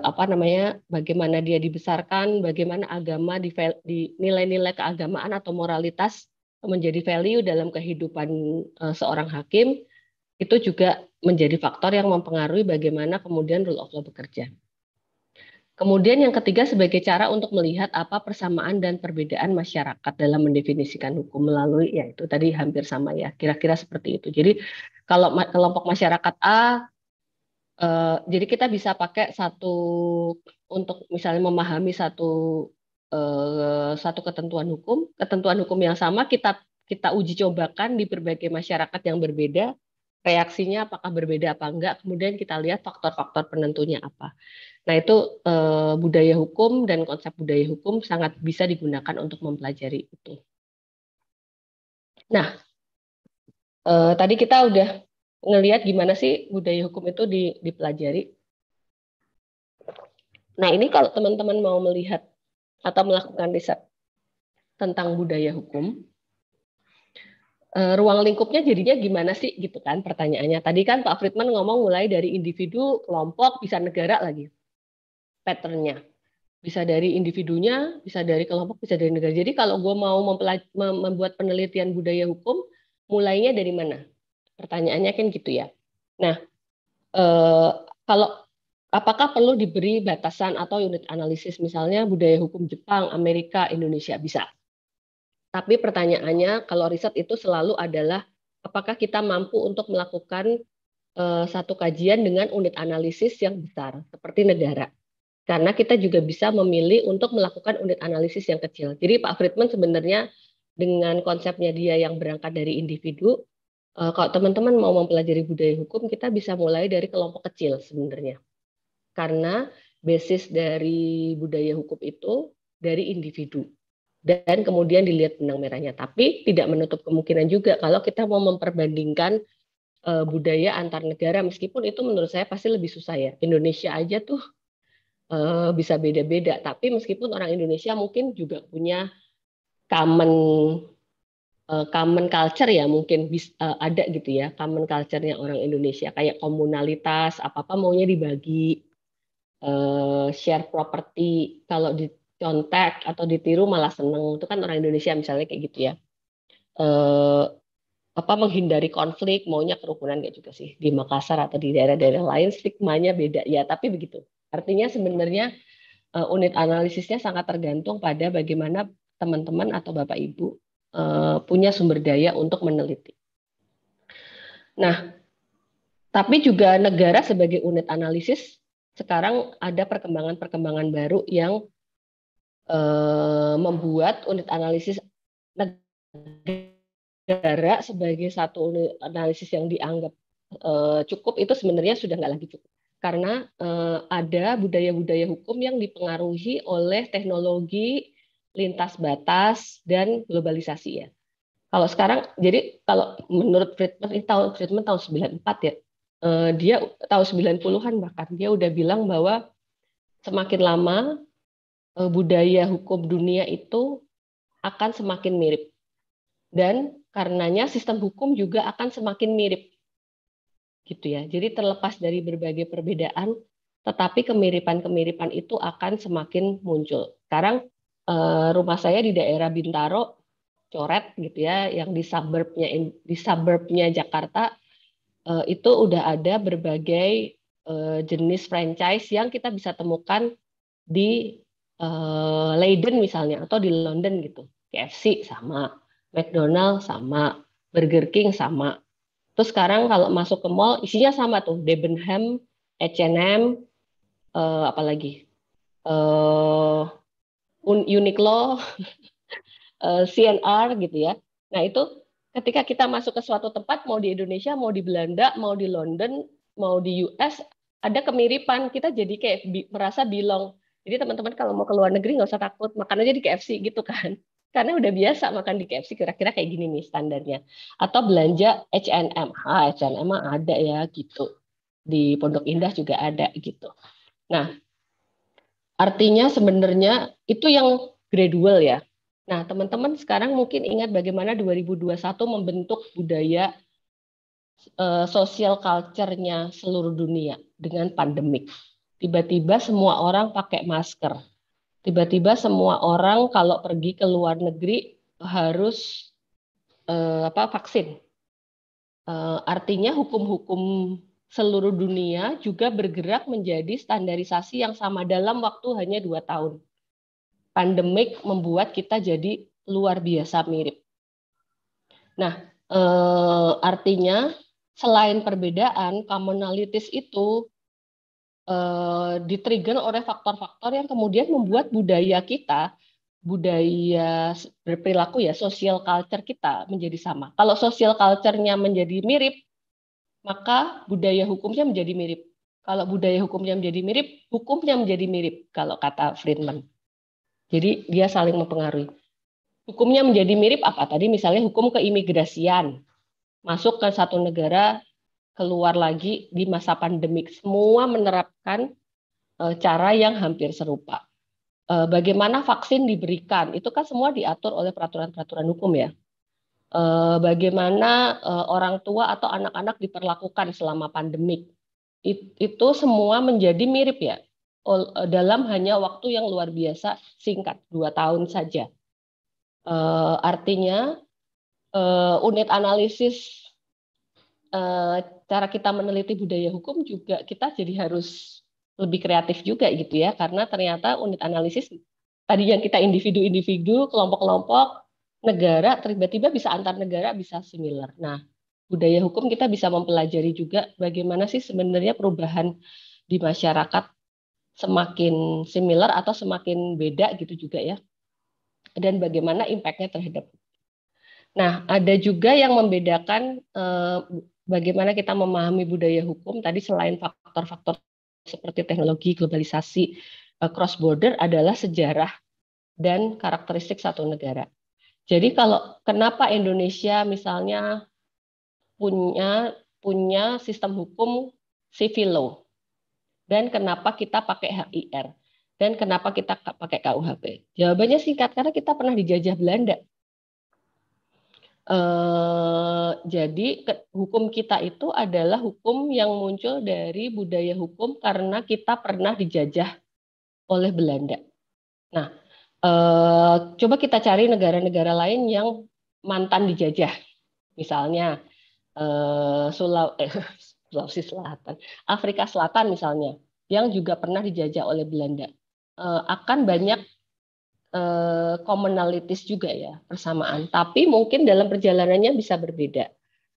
apa namanya, bagaimana dia dibesarkan, bagaimana agama di nilai-nilai keagamaan atau moralitas menjadi value dalam kehidupan seorang hakim itu juga menjadi faktor yang mempengaruhi bagaimana kemudian rule of law bekerja. Kemudian yang ketiga sebagai cara untuk melihat apa persamaan dan perbedaan masyarakat dalam mendefinisikan hukum melalui yaitu tadi hampir sama ya, kira-kira seperti itu. Jadi kalau kelompok masyarakat A eh, jadi kita bisa pakai satu untuk misalnya memahami satu eh, satu ketentuan hukum, ketentuan hukum yang sama kita kita uji cobakan di berbagai masyarakat yang berbeda reaksinya apakah berbeda apa enggak, kemudian kita lihat faktor-faktor penentunya apa. Nah itu eh, budaya hukum dan konsep budaya hukum sangat bisa digunakan untuk mempelajari itu. Nah eh, tadi kita udah ngelihat gimana sih budaya hukum itu dipelajari. Nah ini kalau teman-teman mau melihat atau melakukan riset tentang budaya hukum, Eh, ruang lingkupnya jadinya gimana sih gitu kan pertanyaannya. Tadi kan Pak Friedman ngomong mulai dari individu, kelompok, bisa negara lagi patternnya. Bisa dari individunya, bisa dari kelompok, bisa dari negara. Jadi kalau gue mau membuat penelitian budaya hukum, mulainya dari mana? Pertanyaannya kan gitu ya. Nah, eh, kalau apakah perlu diberi batasan atau unit analisis misalnya budaya hukum Jepang, Amerika, Indonesia bisa? Tapi pertanyaannya kalau riset itu selalu adalah apakah kita mampu untuk melakukan eh, satu kajian dengan unit analisis yang besar seperti negara. Karena kita juga bisa memilih untuk melakukan unit analisis yang kecil. Jadi Pak Friedman sebenarnya dengan konsepnya dia yang berangkat dari individu, eh, kalau teman-teman mau mempelajari budaya hukum, kita bisa mulai dari kelompok kecil sebenarnya. Karena basis dari budaya hukum itu dari individu dan kemudian dilihat benang merahnya. Tapi tidak menutup kemungkinan juga kalau kita mau memperbandingkan uh, budaya antar negara, meskipun itu menurut saya pasti lebih susah ya. Indonesia aja tuh uh, bisa beda-beda. Tapi meskipun orang Indonesia mungkin juga punya common eh, common culture ya mungkin bis, uh, ada gitu ya common culture-nya orang Indonesia kayak komunalitas apa apa maunya dibagi uh, share property kalau di contek atau ditiru malah seneng itu kan orang Indonesia misalnya kayak gitu ya eh, apa menghindari konflik maunya kerukunan kayak juga gitu sih di Makassar atau di daerah-daerah lain stigmanya beda ya tapi begitu artinya sebenarnya eh, unit analisisnya sangat tergantung pada bagaimana teman-teman atau bapak ibu eh, punya sumber daya untuk meneliti nah tapi juga negara sebagai unit analisis sekarang ada perkembangan-perkembangan baru yang Eh, membuat unit analisis negara sebagai satu unit analisis yang dianggap eh, cukup itu sebenarnya sudah nggak lagi cukup karena eh, ada budaya-budaya hukum yang dipengaruhi oleh teknologi lintas batas dan globalisasi ya. Kalau sekarang, jadi kalau menurut Friedman, ini tahun Friedman tahun 94 ya, dia tahun 90-an bahkan dia udah bilang bahwa semakin lama Eh, budaya hukum dunia itu akan semakin mirip. Dan karenanya sistem hukum juga akan semakin mirip. Gitu ya. Jadi terlepas dari berbagai perbedaan, tetapi kemiripan-kemiripan itu akan semakin muncul. Sekarang eh, rumah saya di daerah Bintaro coret gitu ya, yang di suburbnya di suburbnya Jakarta eh, itu udah ada berbagai jenis franchise yang kita bisa temukan di uh, Leiden misalnya atau di London gitu. KFC sama, McDonald sama, Burger King sama. Terus sekarang kalau masuk ke mall isinya sama tuh, Debenham, H&M, uh, eh, apalagi uh, eh, Uniqlo, uh, CNR gitu ya. Nah itu ketika kita masuk ke suatu tempat, mau di Indonesia, mau di Belanda, mau di London, mau di US, ada kemiripan kita jadi kayak merasa bilang jadi teman-teman kalau mau ke luar negeri nggak usah takut, makan aja di KFC gitu kan. Karena udah biasa makan di KFC kira-kira kayak gini nih standarnya. Atau belanja H&M. Ah, H&M ada ya gitu. Di Pondok Indah juga ada gitu. Nah, artinya sebenarnya itu yang gradual ya. Nah, teman-teman sekarang mungkin ingat bagaimana 2021 membentuk budaya eh, sosial culture-nya seluruh dunia dengan pandemik tiba-tiba semua orang pakai masker. Tiba-tiba semua orang kalau pergi ke luar negeri harus eh, apa vaksin. Eh, artinya hukum-hukum seluruh dunia juga bergerak menjadi standarisasi yang sama dalam waktu hanya dua tahun. Pandemik membuat kita jadi luar biasa mirip. Nah, eh, artinya selain perbedaan, commonalities itu uh, ditrigger oleh faktor-faktor yang kemudian membuat budaya kita budaya berperilaku ya social culture kita menjadi sama. Kalau social culture-nya menjadi mirip, maka budaya hukumnya menjadi mirip. Kalau budaya hukumnya menjadi mirip, hukumnya menjadi mirip kalau kata Friedman. Jadi dia saling mempengaruhi. Hukumnya menjadi mirip apa tadi misalnya hukum keimigrasian. Masuk ke satu negara keluar lagi di masa pandemik. Semua menerapkan eh, cara yang hampir serupa. Eh, bagaimana vaksin diberikan, itu kan semua diatur oleh peraturan-peraturan hukum ya. Eh, bagaimana orang tua atau anak-anak diperlakukan selama pandemik, itu semua menjadi mirip ya dalam hanya waktu yang luar biasa singkat, dua tahun saja. Artinya unit analisis Eh, cara kita meneliti budaya hukum juga kita jadi harus lebih kreatif juga gitu ya karena ternyata unit analisis tadi yang kita individu-individu, kelompok-kelompok, negara tiba-tiba bisa antar negara bisa similar. Nah, budaya hukum kita bisa mempelajari juga bagaimana sih sebenarnya perubahan di masyarakat semakin similar atau semakin beda gitu juga ya. Dan bagaimana impactnya terhadap. Nah, ada juga yang membedakan eh, bagaimana kita memahami budaya hukum tadi selain faktor-faktor seperti teknologi, globalisasi, eh, cross border adalah sejarah dan karakteristik satu negara. Jadi kalau kenapa Indonesia misalnya punya punya sistem hukum civil law dan kenapa kita pakai HIR dan kenapa kita pakai KUHP? Jawabannya singkat karena kita pernah dijajah Belanda eh, jadi ke, hukum kita itu adalah hukum yang muncul dari budaya hukum karena kita pernah dijajah oleh Belanda. Nah, eh, coba kita cari negara-negara lain yang mantan dijajah, misalnya eh, Sulaw eh, Sulawesi Selatan, Afrika Selatan misalnya, yang juga pernah dijajah oleh Belanda, eh, akan banyak Eh, commonalities juga ya persamaan, tapi mungkin dalam perjalanannya bisa berbeda.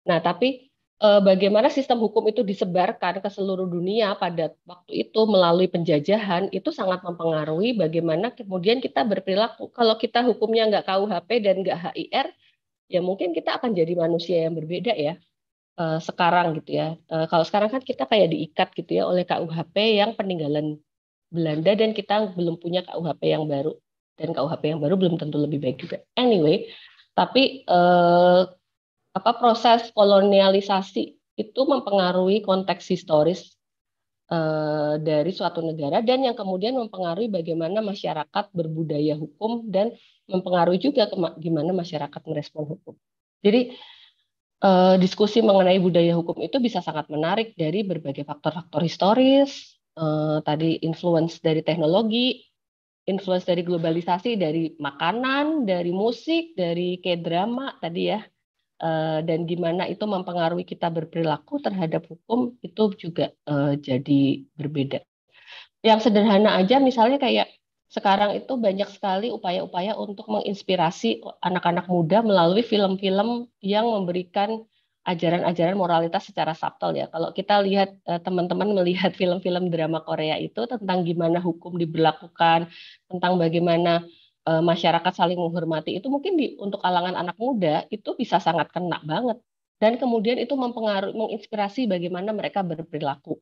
Nah, tapi eh, bagaimana sistem hukum itu disebarkan ke seluruh dunia pada waktu itu melalui penjajahan itu sangat mempengaruhi bagaimana kemudian kita berperilaku. Kalau kita hukumnya nggak KUHP dan nggak HIR, ya mungkin kita akan jadi manusia yang berbeda ya eh, sekarang gitu ya. Kalau sekarang kan kita kayak diikat gitu ya oleh KUHP yang peninggalan Belanda dan kita belum punya KUHP yang baru dan KUHP yang baru belum tentu lebih baik juga. Anyway, tapi eh, apa proses kolonialisasi itu mempengaruhi konteks historis eh, dari suatu negara dan yang kemudian mempengaruhi bagaimana masyarakat berbudaya hukum dan mempengaruhi juga gimana masyarakat merespon hukum. Jadi eh, diskusi mengenai budaya hukum itu bisa sangat menarik dari berbagai faktor-faktor historis, Uh, tadi influence dari teknologi, influence dari globalisasi dari makanan, dari musik, dari kayak drama tadi ya. Eh, dan gimana itu mempengaruhi kita berperilaku terhadap hukum itu juga eh, jadi berbeda. Yang sederhana aja misalnya kayak sekarang itu banyak sekali upaya-upaya untuk menginspirasi anak-anak muda melalui film-film yang memberikan ajaran-ajaran moralitas secara subtle ya. Kalau kita lihat eh, teman-teman melihat film-film drama Korea itu tentang gimana hukum diberlakukan, tentang bagaimana eh, masyarakat saling menghormati itu mungkin di, untuk kalangan anak muda itu bisa sangat kena banget dan kemudian itu mempengaruhi menginspirasi bagaimana mereka berperilaku.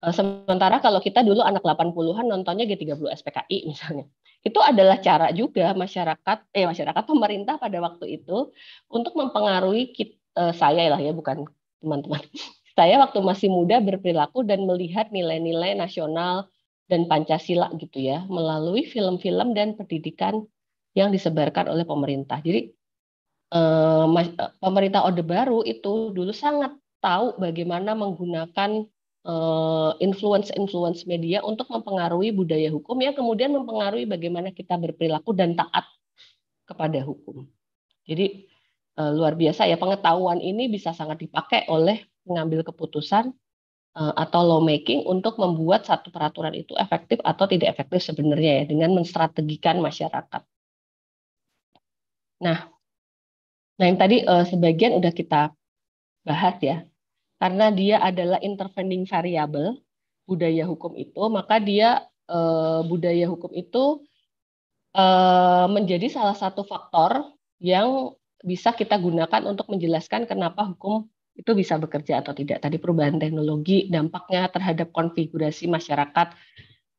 Eh, sementara kalau kita dulu anak 80-an nontonnya G30 SPKI misalnya. Itu adalah cara juga masyarakat eh masyarakat pemerintah pada waktu itu untuk mempengaruhi kita uh, saya lah ya bukan teman-teman saya waktu masih muda berperilaku dan melihat nilai-nilai nasional dan Pancasila gitu ya melalui film-film dan pendidikan yang disebarkan oleh pemerintah. Jadi eh, eh pemerintah Orde Baru itu dulu sangat tahu bagaimana menggunakan eh, influence-influence media untuk mempengaruhi budaya hukum yang kemudian mempengaruhi bagaimana kita berperilaku dan taat kepada hukum. Jadi uh, luar biasa ya pengetahuan ini bisa sangat dipakai oleh pengambil keputusan uh, atau making untuk membuat satu peraturan itu efektif atau tidak efektif sebenarnya ya dengan menstrategikan masyarakat. Nah, nah yang tadi uh, sebagian udah kita bahas ya. Karena dia adalah intervening variable budaya hukum itu, maka dia uh, budaya hukum itu menjadi salah satu faktor yang bisa kita gunakan untuk menjelaskan kenapa hukum itu bisa bekerja atau tidak. Tadi perubahan teknologi, dampaknya terhadap konfigurasi masyarakat.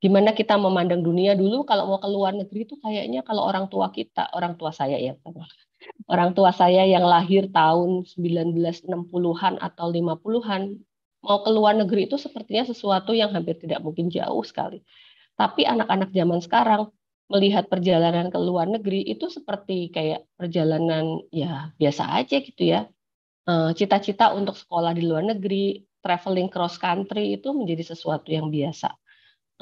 Gimana kita memandang dunia dulu kalau mau ke luar negeri itu kayaknya kalau orang tua kita, orang tua saya ya, orang tua saya yang lahir tahun 1960-an atau 50-an, mau ke luar negeri itu sepertinya sesuatu yang hampir tidak mungkin jauh sekali. Tapi anak-anak zaman sekarang melihat perjalanan ke luar negeri itu seperti kayak perjalanan ya biasa aja gitu ya. Eh, cita-cita untuk sekolah di luar negeri, traveling cross country itu menjadi sesuatu yang biasa.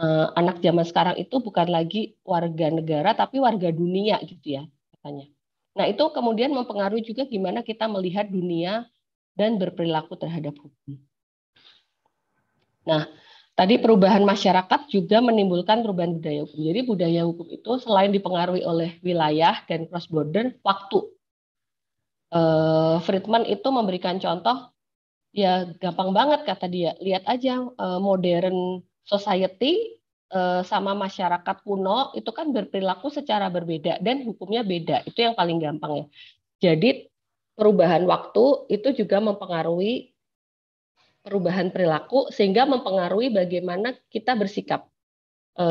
Eh, anak zaman sekarang itu bukan lagi warga negara tapi warga dunia gitu ya katanya. Nah itu kemudian mempengaruhi juga gimana kita melihat dunia dan berperilaku terhadap hukum. Nah Tadi perubahan masyarakat juga menimbulkan perubahan budaya hukum. Jadi budaya hukum itu selain dipengaruhi oleh wilayah dan cross border, waktu. Uh, Friedman itu memberikan contoh, ya gampang banget kata dia. Lihat aja uh, modern society uh, sama masyarakat kuno itu kan berperilaku secara berbeda dan hukumnya beda. Itu yang paling gampang ya. Jadi perubahan waktu itu juga mempengaruhi perubahan perilaku sehingga mempengaruhi bagaimana kita bersikap. E,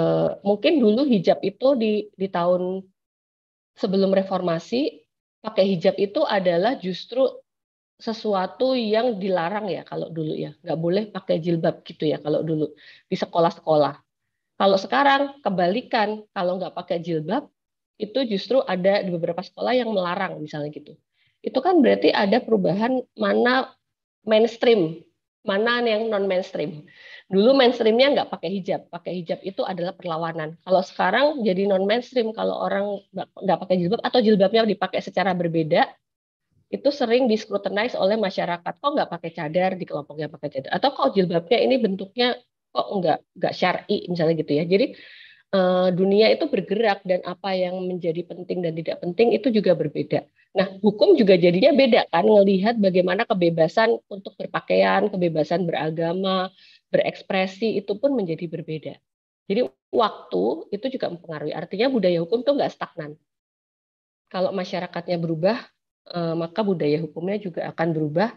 mungkin dulu hijab itu di di tahun sebelum reformasi pakai hijab itu adalah justru sesuatu yang dilarang ya kalau dulu ya nggak boleh pakai jilbab gitu ya kalau dulu di sekolah-sekolah. Kalau sekarang kebalikan kalau nggak pakai jilbab itu justru ada di beberapa sekolah yang melarang misalnya gitu. Itu kan berarti ada perubahan mana mainstream mana yang non mainstream. Dulu mainstreamnya nggak pakai hijab, pakai hijab itu adalah perlawanan. Kalau sekarang jadi non mainstream, kalau orang nggak pakai jilbab atau jilbabnya dipakai secara berbeda, itu sering diskrutinize oleh masyarakat. Kok nggak pakai cadar di kelompoknya pakai cadar? Atau kok jilbabnya ini bentuknya kok nggak nggak syari misalnya gitu ya. Jadi eh, dunia itu bergerak dan apa yang menjadi penting dan tidak penting itu juga berbeda. Nah, hukum juga jadinya beda kan melihat bagaimana kebebasan untuk berpakaian, kebebasan beragama, berekspresi itu pun menjadi berbeda. Jadi waktu itu juga mempengaruhi. Artinya budaya hukum itu nggak stagnan. Kalau masyarakatnya berubah, eh, maka budaya hukumnya juga akan berubah,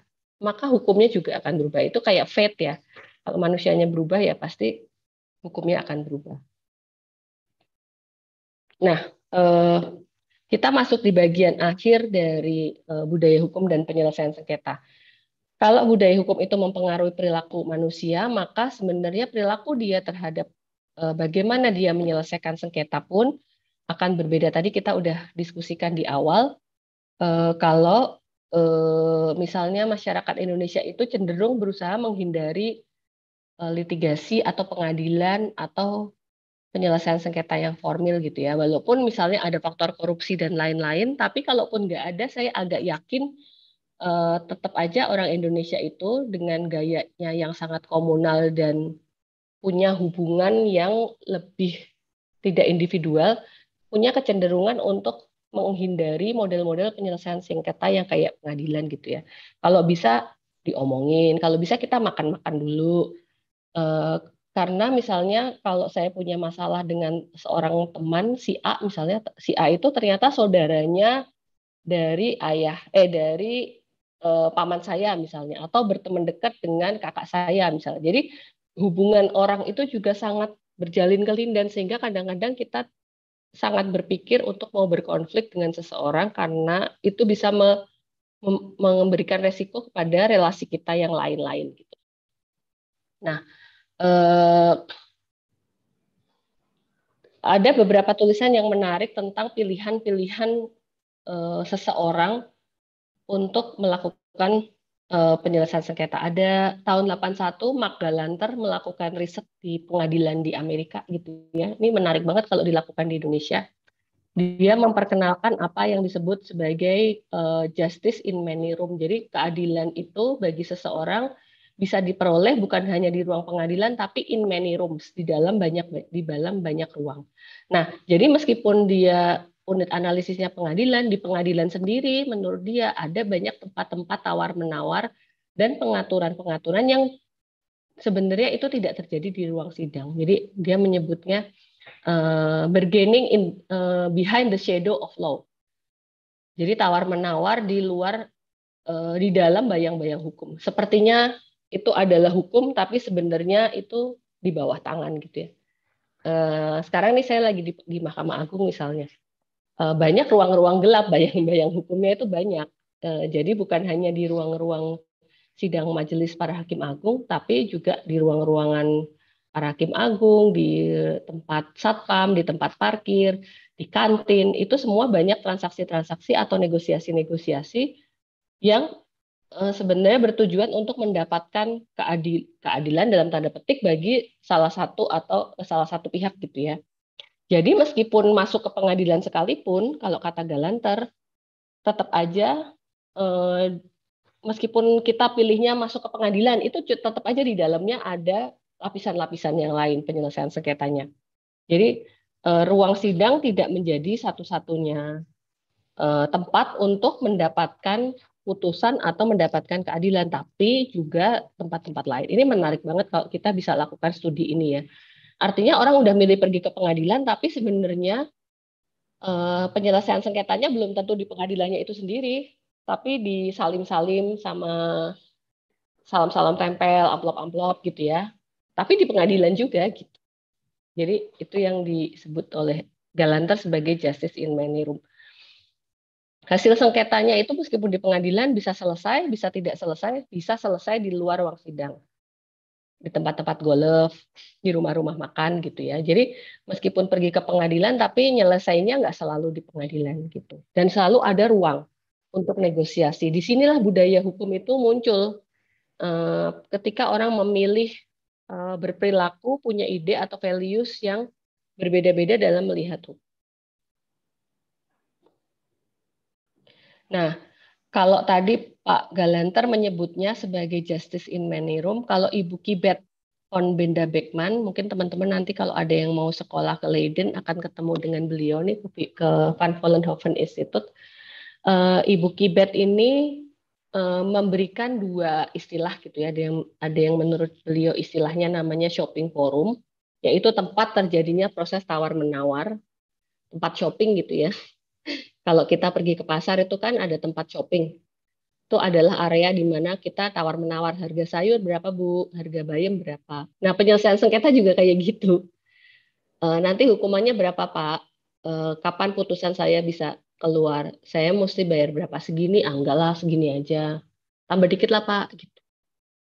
maka hukumnya juga akan berubah. Itu kayak fate ya. Kalau manusianya berubah ya pasti hukumnya akan berubah. Nah, eh, kita masuk di bagian akhir dari eh, budaya hukum dan penyelesaian sengketa. Kalau budaya hukum itu mempengaruhi perilaku manusia, maka sebenarnya perilaku dia terhadap eh, bagaimana dia menyelesaikan sengketa pun akan berbeda. Tadi kita udah diskusikan di awal, eh, kalau misalnya masyarakat Indonesia itu cenderung berusaha menghindari litigasi atau pengadilan atau penyelesaian sengketa yang formil gitu ya. Walaupun misalnya ada faktor korupsi dan lain-lain, tapi kalaupun nggak ada, saya agak yakin uh, tetap aja orang Indonesia itu dengan gayanya yang sangat komunal dan punya hubungan yang lebih tidak individual, punya kecenderungan untuk menghindari model-model penyelesaian sengketa yang kayak pengadilan gitu ya. Kalau bisa diomongin, kalau bisa kita makan-makan dulu, eh, karena misalnya kalau saya punya masalah dengan seorang teman si A misalnya si A itu ternyata saudaranya dari ayah eh dari eh, paman saya misalnya atau berteman dekat dengan kakak saya misalnya. Jadi hubungan orang itu juga sangat berjalin kelindan sehingga kadang-kadang kita sangat berpikir untuk mau berkonflik dengan seseorang karena itu bisa me, memberikan resiko kepada relasi kita yang lain-lain gitu. Nah, Eh, ada beberapa tulisan yang menarik tentang pilihan-pilihan eh, seseorang untuk melakukan eh, penyelesaian sengketa. Ada tahun 81 Mark Galanter melakukan riset di pengadilan di Amerika gitu ya. Ini menarik banget kalau dilakukan di Indonesia dia memperkenalkan apa yang disebut sebagai uh, justice in many room. Jadi keadilan itu bagi seseorang bisa diperoleh bukan hanya di ruang pengadilan tapi in many rooms di dalam banyak di dalam banyak ruang. Nah, jadi meskipun dia unit analisisnya pengadilan di pengadilan sendiri menurut dia ada banyak tempat-tempat tawar-menawar dan pengaturan-pengaturan yang sebenarnya itu tidak terjadi di ruang sidang. Jadi dia menyebutnya uh, eh, bargaining in uh, behind the shadow of law. Jadi tawar-menawar di luar eh, di dalam bayang-bayang hukum. Sepertinya itu adalah hukum tapi sebenarnya itu di bawah tangan gitu ya. Eh, sekarang ini saya lagi di, di Mahkamah Agung misalnya eh, banyak ruang-ruang gelap bayang-bayang hukumnya itu banyak. Eh, jadi bukan hanya di ruang-ruang sidang majelis para hakim agung, tapi juga di ruang-ruangan para hakim agung, di tempat satpam, di tempat parkir, di kantin, itu semua banyak transaksi-transaksi atau negosiasi-negosiasi yang Eh, sebenarnya bertujuan untuk mendapatkan keadil, keadilan dalam tanda petik bagi salah satu atau salah satu pihak gitu ya. Jadi meskipun masuk ke pengadilan sekalipun, kalau kata Galanter, tetap aja eh, meskipun kita pilihnya masuk ke pengadilan, itu tetap aja di dalamnya ada lapisan-lapisan yang lain penyelesaian sengketanya. Jadi eh, ruang sidang tidak menjadi satu-satunya eh, tempat untuk mendapatkan putusan atau mendapatkan keadilan, tapi juga tempat-tempat lain. Ini menarik banget kalau kita bisa lakukan studi ini ya. Artinya orang udah milih pergi ke pengadilan, tapi sebenarnya uh, penyelesaian sengketanya belum tentu di pengadilannya itu sendiri, tapi di salim-salim sama salam-salam tempel, amplop-amplop gitu ya. Tapi di pengadilan juga gitu. Jadi itu yang disebut oleh Galanter sebagai justice in many room hasil sengketanya itu meskipun di pengadilan bisa selesai, bisa tidak selesai, bisa selesai di luar ruang sidang. Di tempat-tempat golf, di rumah-rumah makan gitu ya. Jadi meskipun pergi ke pengadilan tapi nyelesainya nggak selalu di pengadilan gitu. Dan selalu ada ruang untuk negosiasi. Di sinilah budaya hukum itu muncul eh, ketika orang memilih eh, berperilaku, punya ide atau values yang berbeda-beda dalam melihat hukum. Nah, kalau tadi Pak Galanter menyebutnya sebagai justice in many room, kalau Ibu Kibet on Benda Beckman, mungkin teman-teman nanti kalau ada yang mau sekolah ke Leiden akan ketemu dengan beliau nih ke Van Vollenhoven Institute. Uh, Ibu Kibet ini uh, memberikan dua istilah gitu ya, ada yang ada yang menurut beliau istilahnya namanya shopping forum, yaitu tempat terjadinya proses tawar menawar, tempat shopping gitu ya kalau kita pergi ke pasar itu kan ada tempat shopping. Itu adalah area di mana kita tawar-menawar harga sayur berapa Bu, harga bayam berapa. Nah penyelesaian sengketa juga kayak gitu. E, nanti hukumannya berapa Pak, e, kapan putusan saya bisa keluar, saya mesti bayar berapa segini, ah enggak lah segini aja. Tambah dikit lah Pak. Gitu.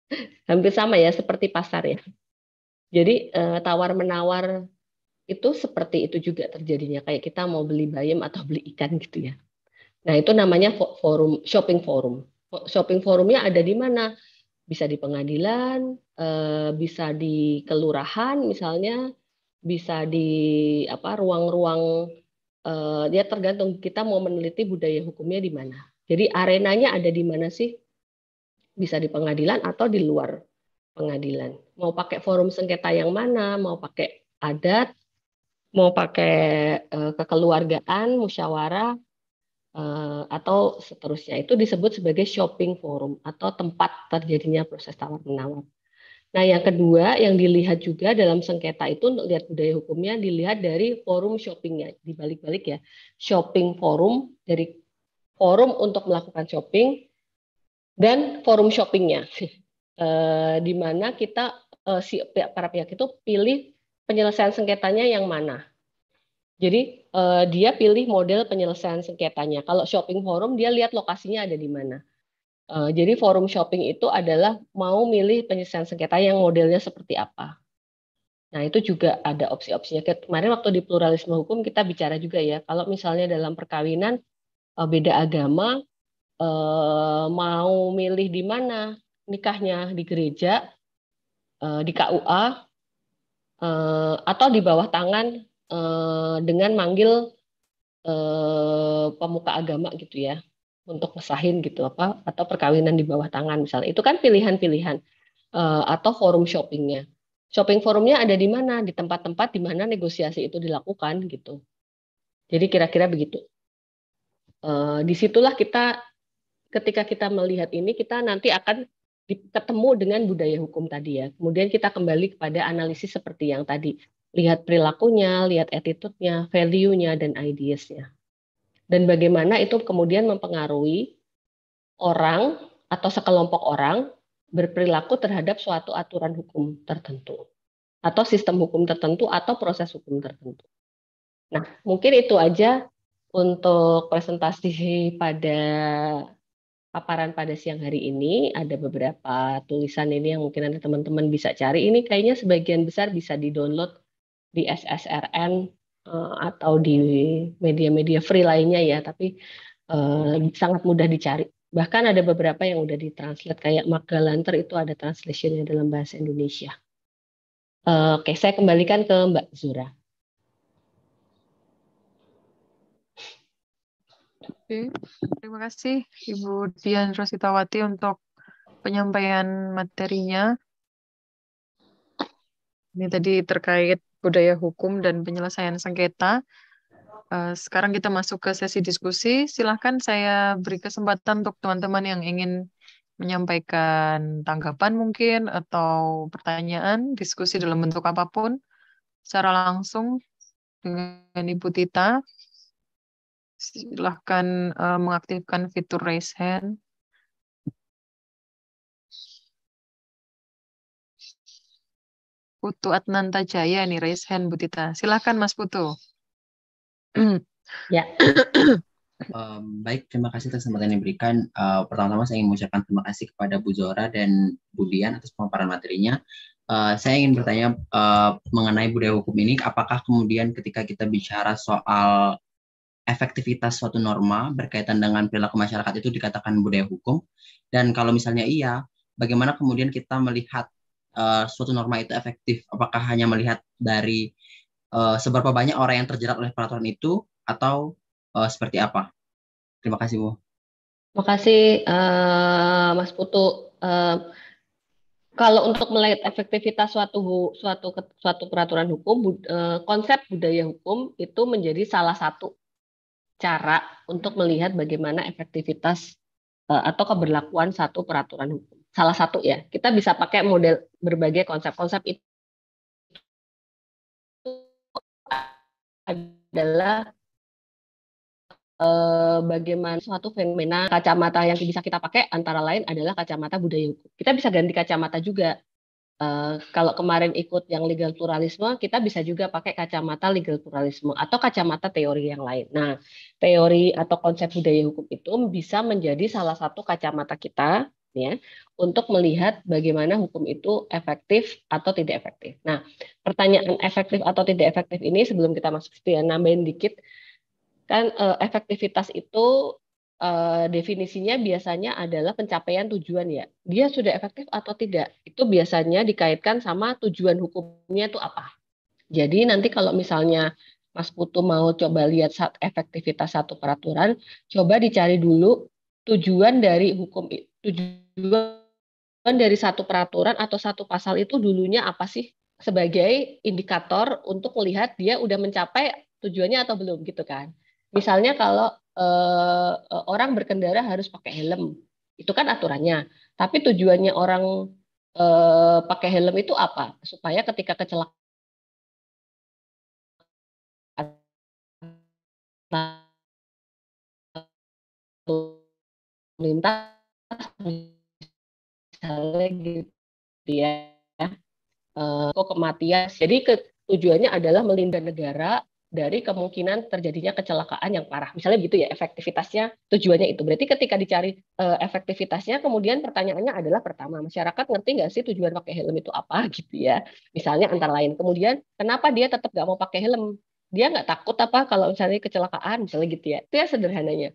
Hampir sama ya seperti pasar ya. Jadi e, tawar-menawar itu seperti itu juga terjadinya kayak kita mau beli bayam atau beli ikan gitu ya. Nah itu namanya forum shopping forum. Shopping forumnya ada di mana? Bisa di pengadilan, eh, bisa di kelurahan misalnya, bisa di apa ruang-ruang eh, Ya tergantung kita mau meneliti budaya hukumnya di mana. Jadi arenanya ada di mana sih? Bisa di pengadilan atau di luar pengadilan. Mau pakai forum sengketa yang mana? Mau pakai adat mau pakai uh, kekeluargaan, musyawarah uh, atau seterusnya itu disebut sebagai shopping forum atau tempat terjadinya proses tawar menawar. Nah, yang kedua yang dilihat juga dalam sengketa itu untuk lihat budaya hukumnya dilihat dari forum shoppingnya dibalik balik ya shopping forum dari forum untuk melakukan shopping dan forum shoppingnya Uh, di mana kita uh, si para pihak itu pilih penyelesaian sengketanya yang mana. Jadi eh, dia pilih model penyelesaian sengketanya. Kalau shopping forum dia lihat lokasinya ada di mana. Eh, jadi forum shopping itu adalah mau milih penyelesaian sengketa yang modelnya seperti apa. Nah itu juga ada opsi-opsinya. Kemarin waktu di pluralisme hukum kita bicara juga ya. Kalau misalnya dalam perkawinan eh, beda agama eh, mau milih di mana nikahnya di gereja, eh, di KUA Eh, atau di bawah tangan eh, dengan manggil eh, pemuka agama gitu ya untuk ngesahin gitu apa atau perkawinan di bawah tangan misalnya itu kan pilihan-pilihan atau forum shoppingnya shopping forumnya ada di mana di tempat-tempat di mana negosiasi itu dilakukan gitu jadi kira-kira begitu disitulah kita ketika kita melihat ini kita nanti akan ketemu dengan budaya hukum tadi ya. Kemudian kita kembali kepada analisis seperti yang tadi. Lihat perilakunya, lihat attitude-nya, value-nya, dan ideas-nya. Dan bagaimana itu kemudian mempengaruhi orang atau sekelompok orang berperilaku terhadap suatu aturan hukum tertentu atau sistem hukum tertentu atau proses hukum tertentu. Nah, mungkin itu aja untuk presentasi pada paparan pada siang hari ini. Ada beberapa tulisan ini yang mungkin ada teman-teman bisa cari. Ini kayaknya sebagian besar bisa di-download di SSRN uh, eh, atau di media-media free lainnya ya, tapi uh, sangat mudah dicari. Bahkan ada beberapa yang udah ditranslate kayak Magalanter itu ada translationnya dalam bahasa Indonesia. Uh, Oke, okay, saya kembalikan ke Mbak Zura. Oke, terima kasih Ibu Dian Rositawati untuk penyampaian materinya. Ini tadi terkait budaya hukum dan penyelesaian sengketa. Eh, sekarang kita masuk ke sesi diskusi. Silahkan saya beri kesempatan untuk teman-teman yang ingin menyampaikan tanggapan mungkin atau pertanyaan, diskusi dalam bentuk apapun secara langsung dengan Ibu Tita silahkan uh, mengaktifkan fitur raise hand. Putu Atnanta Jaya nih raise hand Butita. Silahkan Mas Putu. ya. Um, baik, terima kasih atas kesempatan yang diberikan. Uh, Pertama-tama saya ingin mengucapkan terima kasih kepada Bu Zora dan Bu Dian atas pemaparan materinya. Uh, saya ingin bertanya uh, mengenai budaya hukum ini, apakah kemudian ketika kita bicara soal efektivitas suatu norma berkaitan dengan perilaku masyarakat itu dikatakan budaya hukum dan kalau misalnya iya bagaimana kemudian kita melihat uh, suatu norma itu efektif apakah hanya melihat dari uh, seberapa banyak orang yang terjerat oleh peraturan itu atau uh, seperti apa terima kasih bu terima kasih uh, mas putu uh, kalau untuk melihat efektivitas suatu suatu suatu peraturan hukum uh, konsep budaya hukum itu menjadi salah satu cara untuk melihat bagaimana efektivitas eh, atau keberlakuan satu peraturan hukum. Salah satu ya, kita bisa pakai model berbagai konsep-konsep itu adalah eh, bagaimana suatu fenomena kacamata yang bisa kita pakai antara lain adalah kacamata budaya hukum. Kita bisa ganti kacamata juga. Eh, kalau kemarin ikut yang legal pluralisme, kita bisa juga pakai kacamata legal pluralisme atau kacamata teori yang lain. Nah, teori atau konsep budaya hukum itu bisa menjadi salah satu kacamata kita ya untuk melihat bagaimana hukum itu efektif atau tidak efektif. Nah, pertanyaan efektif atau tidak efektif ini sebelum kita masuk situ ya nambahin dikit kan eh, efektivitas itu Eh, definisinya biasanya adalah pencapaian tujuan ya. Dia sudah efektif atau tidak? Itu biasanya dikaitkan sama tujuan hukumnya itu apa. Jadi nanti kalau misalnya Mas Putu mau coba lihat saat efektivitas satu peraturan, coba dicari dulu tujuan dari hukum tujuan dari satu peraturan atau satu pasal itu dulunya apa sih sebagai indikator untuk melihat dia udah mencapai tujuannya atau belum gitu kan. Misalnya kalau eh, orang berkendara harus pakai helm. Itu kan aturannya. Tapi tujuannya orang eh, pakai helm itu apa? Supaya ketika kecelakaan lintas misalnya gitu ya eh, kok kematian jadi ke, tujuannya adalah melindungi negara dari kemungkinan terjadinya kecelakaan yang parah. Misalnya gitu ya, efektivitasnya tujuannya itu. Berarti ketika dicari e, efektivitasnya, kemudian pertanyaannya adalah pertama, masyarakat ngerti nggak sih tujuan pakai helm itu apa gitu ya? Misalnya antara lain. Kemudian kenapa dia tetap nggak mau pakai helm? Dia nggak takut apa kalau misalnya kecelakaan, misalnya gitu ya. Itu ya sederhananya.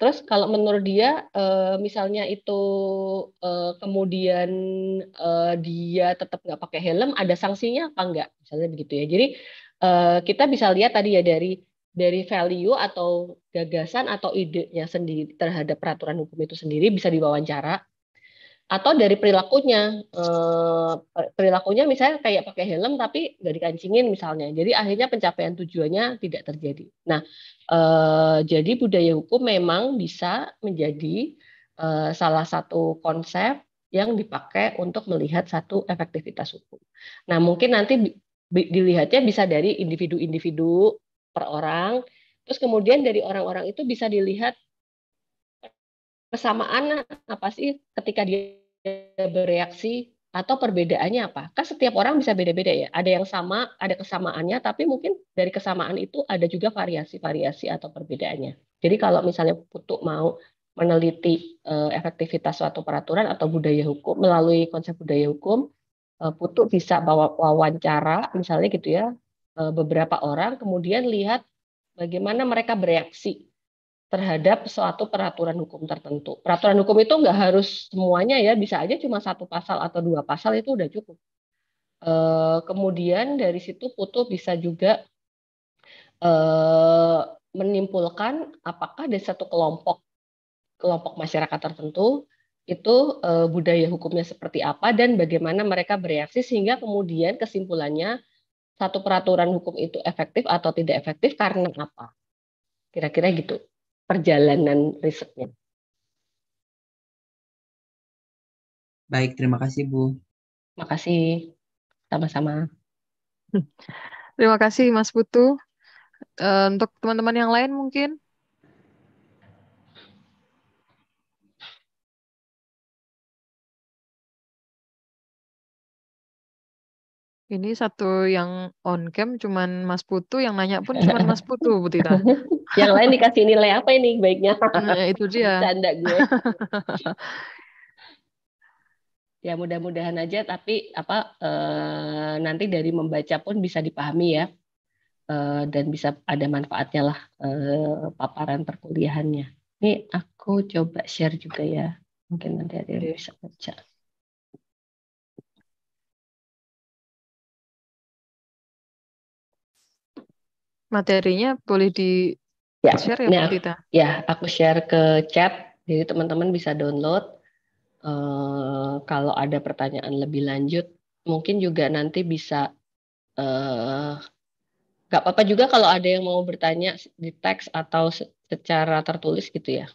Terus kalau menurut dia e, misalnya itu e, kemudian e, dia tetap nggak pakai helm, ada sanksinya apa nggak? Misalnya begitu ya. Jadi Eh, kita bisa lihat tadi ya dari dari value atau gagasan atau idenya sendiri terhadap peraturan hukum itu sendiri bisa diwawancara atau dari perilakunya eh, perilakunya misalnya kayak pakai helm tapi nggak dikancingin misalnya jadi akhirnya pencapaian tujuannya tidak terjadi nah eh, jadi budaya hukum memang bisa menjadi salah satu konsep yang dipakai untuk melihat satu efektivitas hukum. Nah, mungkin nanti dilihatnya bisa dari individu-individu per orang terus kemudian dari orang-orang itu bisa dilihat kesamaan apa sih ketika dia bereaksi atau perbedaannya apa? Kan setiap orang bisa beda-beda ya. Ada yang sama, ada kesamaannya, tapi mungkin dari kesamaan itu ada juga variasi-variasi atau perbedaannya. Jadi kalau misalnya Putu mau meneliti eh, efektivitas suatu peraturan atau budaya hukum melalui konsep budaya hukum, Eh, Putu bisa bawa wawancara misalnya gitu ya eh, beberapa orang kemudian lihat bagaimana mereka bereaksi terhadap suatu peraturan hukum tertentu. Peraturan hukum itu nggak harus semuanya ya, bisa aja cuma satu pasal atau dua pasal itu udah cukup. Eh, kemudian dari situ Putu bisa juga menimpulkan apakah ada satu kelompok kelompok masyarakat tertentu itu e, budaya hukumnya seperti apa dan bagaimana mereka bereaksi sehingga kemudian kesimpulannya satu peraturan hukum itu efektif atau tidak efektif karena apa? Kira-kira gitu perjalanan risetnya. Baik, terima kasih Bu. Terima kasih. Sama-sama. Hmm. Terima kasih Mas Putu. Eh, untuk teman-teman yang lain mungkin Ini satu yang on cam cuman Mas Putu, yang nanya pun cuman Mas Putu, Butita. yang lain dikasih nilai apa ini baiknya? Nah, itu dia. Canda gue. ya mudah-mudahan aja tapi apa eh, nanti dari membaca pun bisa dipahami ya. Eh, dan bisa ada manfaatnya lah eh, paparan perkuliahannya. Ini aku coba share juga ya. Mungkin nanti ada yang bisa baca. materinya boleh di ya. share ya kita? Ya, aku share ke chat. Jadi teman-teman bisa download. Uh, kalau ada pertanyaan lebih lanjut, mungkin juga nanti bisa uh, nggak apa-apa juga kalau ada yang mau bertanya di teks atau secara tertulis gitu ya.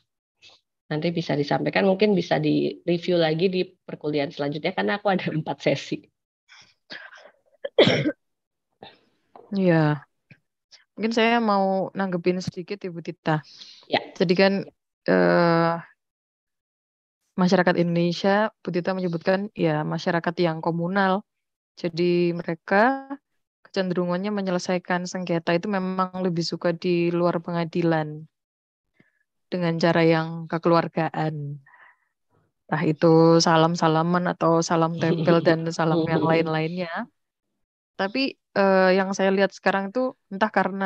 Nanti bisa disampaikan, mungkin bisa di review lagi di perkuliahan selanjutnya karena aku ada empat sesi. Iya mungkin saya mau nanggepin sedikit Ibu Tita. Ya. Jadi kan eh, masyarakat Indonesia, ibu Tita menyebutkan ya masyarakat yang komunal. Jadi mereka kecenderungannya menyelesaikan sengketa itu memang lebih suka di luar pengadilan dengan cara yang kekeluargaan. nah itu salam-salaman atau salam tempel dan salam yang lain-lainnya. Tapi uh, yang saya lihat sekarang itu entah karena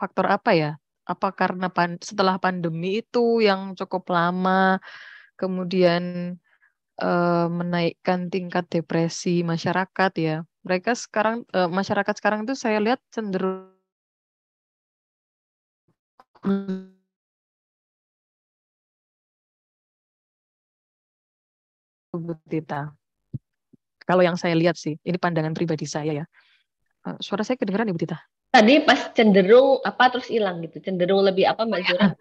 faktor apa ya? Apa karena pan setelah pandemi itu yang cukup lama kemudian uh, menaikkan tingkat depresi masyarakat ya. Mereka sekarang uh, masyarakat sekarang itu saya lihat cenderung Bu Kalau yang saya lihat sih, ini pandangan pribadi saya ya. Eh, suara saya kedengeran Ibu ya, Tita? Tadi pas cenderung apa terus hilang gitu. Cenderung lebih apa Mbak Zura? Ah,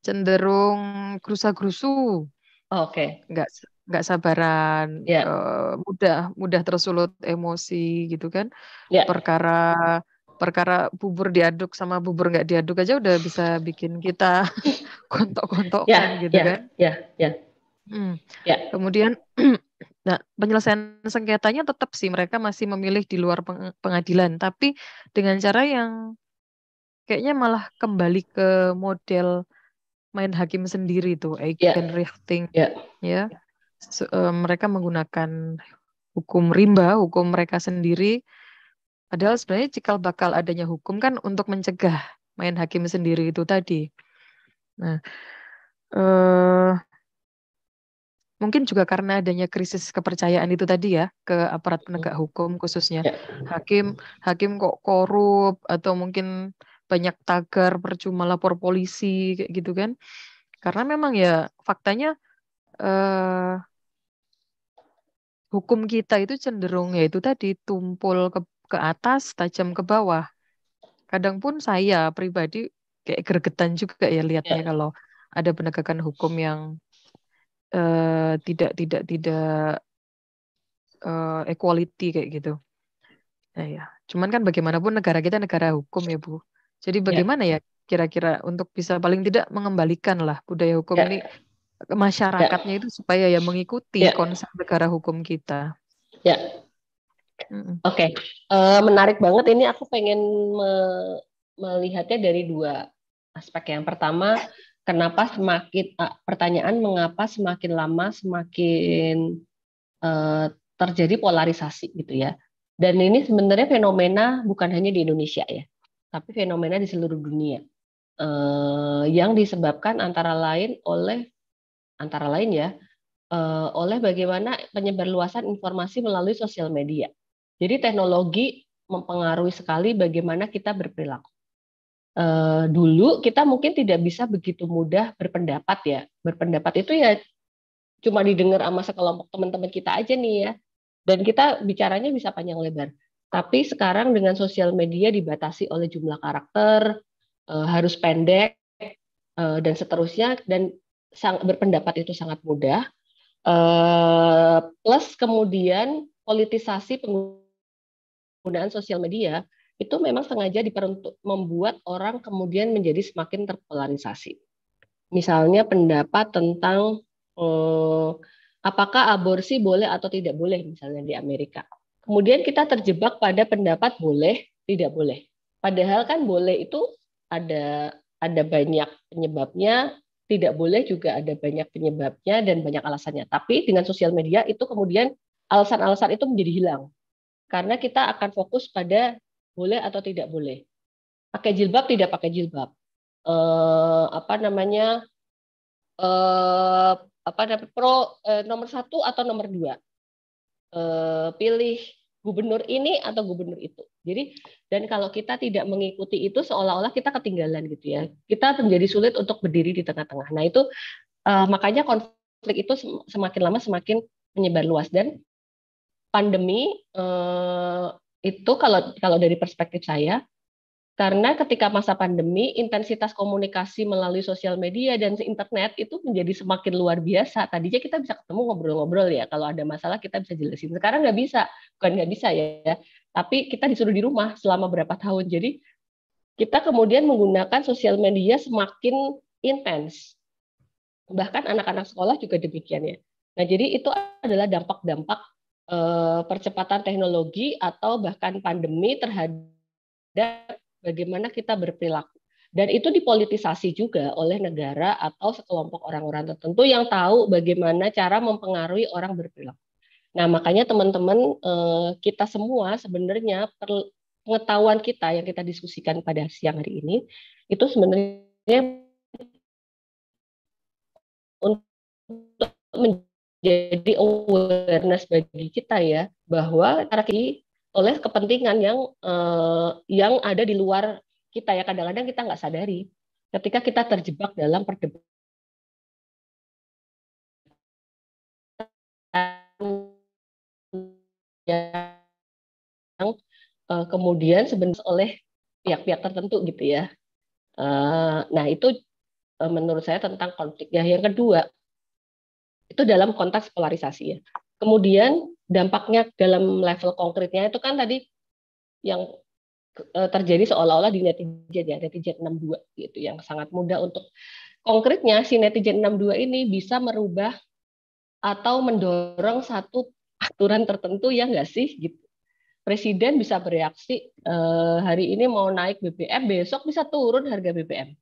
cenderung kerusa kerusu Oh, Oke. Okay. Enggak nggak sabaran, yeah. Ya. mudah mudah tersulut emosi gitu kan. Yeah. Perkara perkara bubur diaduk sama bubur nggak diaduk aja udah bisa bikin kita kontok-kontokan yeah, gitu yeah, kan. Iya, yeah, iya. Yeah. Hmm. Yeah. Kemudian eh, Nah, penyelesaian sengketanya tetap sih mereka masih memilih di luar pengadilan, tapi dengan cara yang kayaknya malah kembali ke model main hakim sendiri itu, agent Yeah. Yeah. Ya. ya. ya. So, uh, e, mereka menggunakan hukum rimba, hukum mereka sendiri. Padahal sebenarnya cikal bakal adanya hukum kan untuk mencegah main hakim sendiri itu tadi. Nah, eh, mungkin juga karena adanya krisis kepercayaan itu tadi ya ke aparat penegak hukum khususnya ya. hakim hakim kok korup atau mungkin banyak tagar percuma lapor polisi kayak gitu kan karena memang ya faktanya eh, hukum kita itu cenderung ya itu tadi tumpul ke ke atas tajam ke bawah kadang pun saya pribadi kayak gergetan juga ya lihatnya yeah. kalau ada penegakan hukum yang Eh, tidak tidak tidak uh, equality kayak gitu. Nah, ya, cuman kan bagaimanapun negara kita negara hukum ya bu. Jadi ya. bagaimana ya kira-kira untuk bisa paling tidak mengembalikan lah budaya hukum ya. ini ke masyarakatnya ya. itu supaya ya mengikuti ya. konsep negara hukum kita. Ya. Oke, okay. uh, eh, menarik banget ini. Aku pengen me melihatnya dari dua aspek. Yang pertama kenapa semakin pertanyaan mengapa semakin lama semakin uh, terjadi polarisasi gitu ya. Dan ini sebenarnya fenomena bukan hanya di Indonesia ya, tapi fenomena di seluruh dunia uh, yang disebabkan antara lain oleh antara lain ya uh, oleh bagaimana penyebarluasan informasi melalui sosial media. Jadi teknologi mempengaruhi sekali bagaimana kita berperilaku uh, dulu kita mungkin tidak bisa begitu mudah berpendapat ya. Berpendapat itu ya cuma didengar sama sekelompok teman-teman kita aja nih ya. Dan kita bicaranya bisa panjang lebar. Tapi sekarang dengan sosial media dibatasi oleh jumlah karakter, uh, harus pendek, uh, dan seterusnya. Dan sang, berpendapat itu sangat mudah. Uh, plus kemudian politisasi penggunaan sosial media itu memang sengaja diperuntuk membuat orang kemudian menjadi semakin terpolarisasi. Misalnya pendapat tentang eh, apakah aborsi boleh atau tidak boleh misalnya di Amerika. Kemudian kita terjebak pada pendapat boleh, tidak boleh. Padahal kan boleh itu ada ada banyak penyebabnya, tidak boleh juga ada banyak penyebabnya dan banyak alasannya. Tapi dengan sosial media itu kemudian alasan-alasan itu menjadi hilang karena kita akan fokus pada boleh atau tidak boleh. Pakai jilbab tidak pakai jilbab. Eh, apa namanya? Eh, apa pro eh, nomor satu atau nomor dua? Eh, pilih gubernur ini atau gubernur itu. Jadi dan kalau kita tidak mengikuti itu seolah-olah kita ketinggalan gitu ya. Kita menjadi sulit untuk berdiri di tengah-tengah. Nah itu eh, makanya konflik itu semakin lama semakin menyebar luas dan pandemi eh, itu kalau kalau dari perspektif saya karena ketika masa pandemi intensitas komunikasi melalui sosial media dan internet itu menjadi semakin luar biasa. Tadinya kita bisa ketemu ngobrol-ngobrol ya, kalau ada masalah kita bisa jelasin. Sekarang nggak bisa, bukan nggak bisa ya, tapi kita disuruh di rumah selama berapa tahun. Jadi kita kemudian menggunakan sosial media semakin intens. Bahkan anak-anak sekolah juga demikian ya. Nah jadi itu adalah dampak-dampak Eh, percepatan teknologi atau bahkan pandemi terhadap bagaimana kita berperilaku. Dan itu dipolitisasi juga oleh negara atau sekelompok orang-orang tertentu yang tahu bagaimana cara mempengaruhi orang berperilaku. Nah, makanya teman-teman eh, kita semua sebenarnya pengetahuan kita yang kita diskusikan pada siang hari ini itu sebenarnya untuk jadi awareness bagi kita ya bahwa terapi oleh kepentingan yang uh, yang ada di luar kita ya kadang-kadang kita nggak sadari ketika kita terjebak dalam perdebatan yang uh, kemudian sebenarnya oleh pihak-pihak tertentu gitu ya. uh, nah itu menurut saya tentang konflik ya Yang kedua itu dalam konteks polarisasi ya. Kemudian dampaknya dalam level konkretnya itu kan tadi yang eh, terjadi seolah-olah di netizen ya, netizen 62 gitu yang sangat mudah untuk konkretnya si netizen 62 ini bisa merubah atau mendorong satu aturan tertentu ya nggak sih gitu. Presiden bisa bereaksi eh, hari ini mau naik BBM, besok bisa turun harga BBM.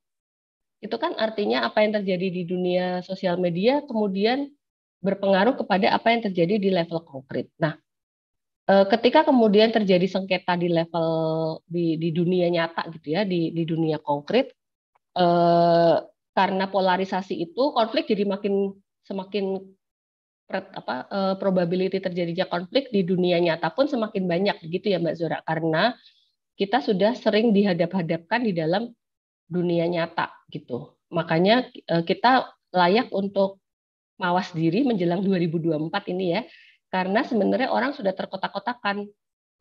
Itu kan artinya apa yang terjadi di dunia sosial media kemudian berpengaruh kepada apa yang terjadi di level konkret. Nah, eh, ketika kemudian terjadi sengketa di level di, di dunia nyata gitu ya di, di dunia konkret eh, karena polarisasi itu konflik jadi makin semakin apa eh, probability terjadinya konflik di dunia nyata pun semakin banyak gitu ya Mbak Zora karena kita sudah sering dihadap-hadapkan di dalam dunia nyata gitu makanya eh, kita layak untuk mawas diri menjelang 2024 ini ya. Karena sebenarnya orang sudah terkotak-kotakan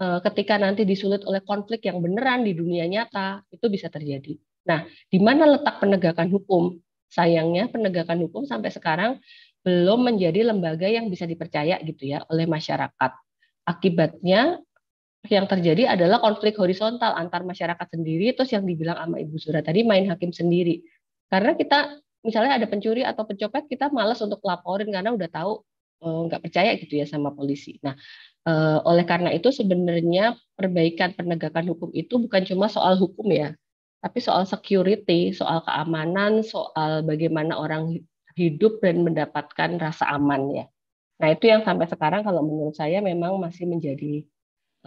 eh, ketika nanti disulut oleh konflik yang beneran di dunia nyata, itu bisa terjadi. Nah, di mana letak penegakan hukum? Sayangnya penegakan hukum sampai sekarang belum menjadi lembaga yang bisa dipercaya gitu ya oleh masyarakat. Akibatnya yang terjadi adalah konflik horizontal antar masyarakat sendiri terus yang dibilang sama Ibu Zura tadi main hakim sendiri. Karena kita misalnya ada pencuri atau pencopet kita malas untuk laporin karena udah tahu eh, nggak percaya gitu ya sama polisi. Nah, eh, oleh karena itu sebenarnya perbaikan penegakan hukum itu bukan cuma soal hukum ya, tapi soal security, soal keamanan, soal bagaimana orang hidup dan mendapatkan rasa aman ya. Nah, itu yang sampai sekarang kalau menurut saya memang masih menjadi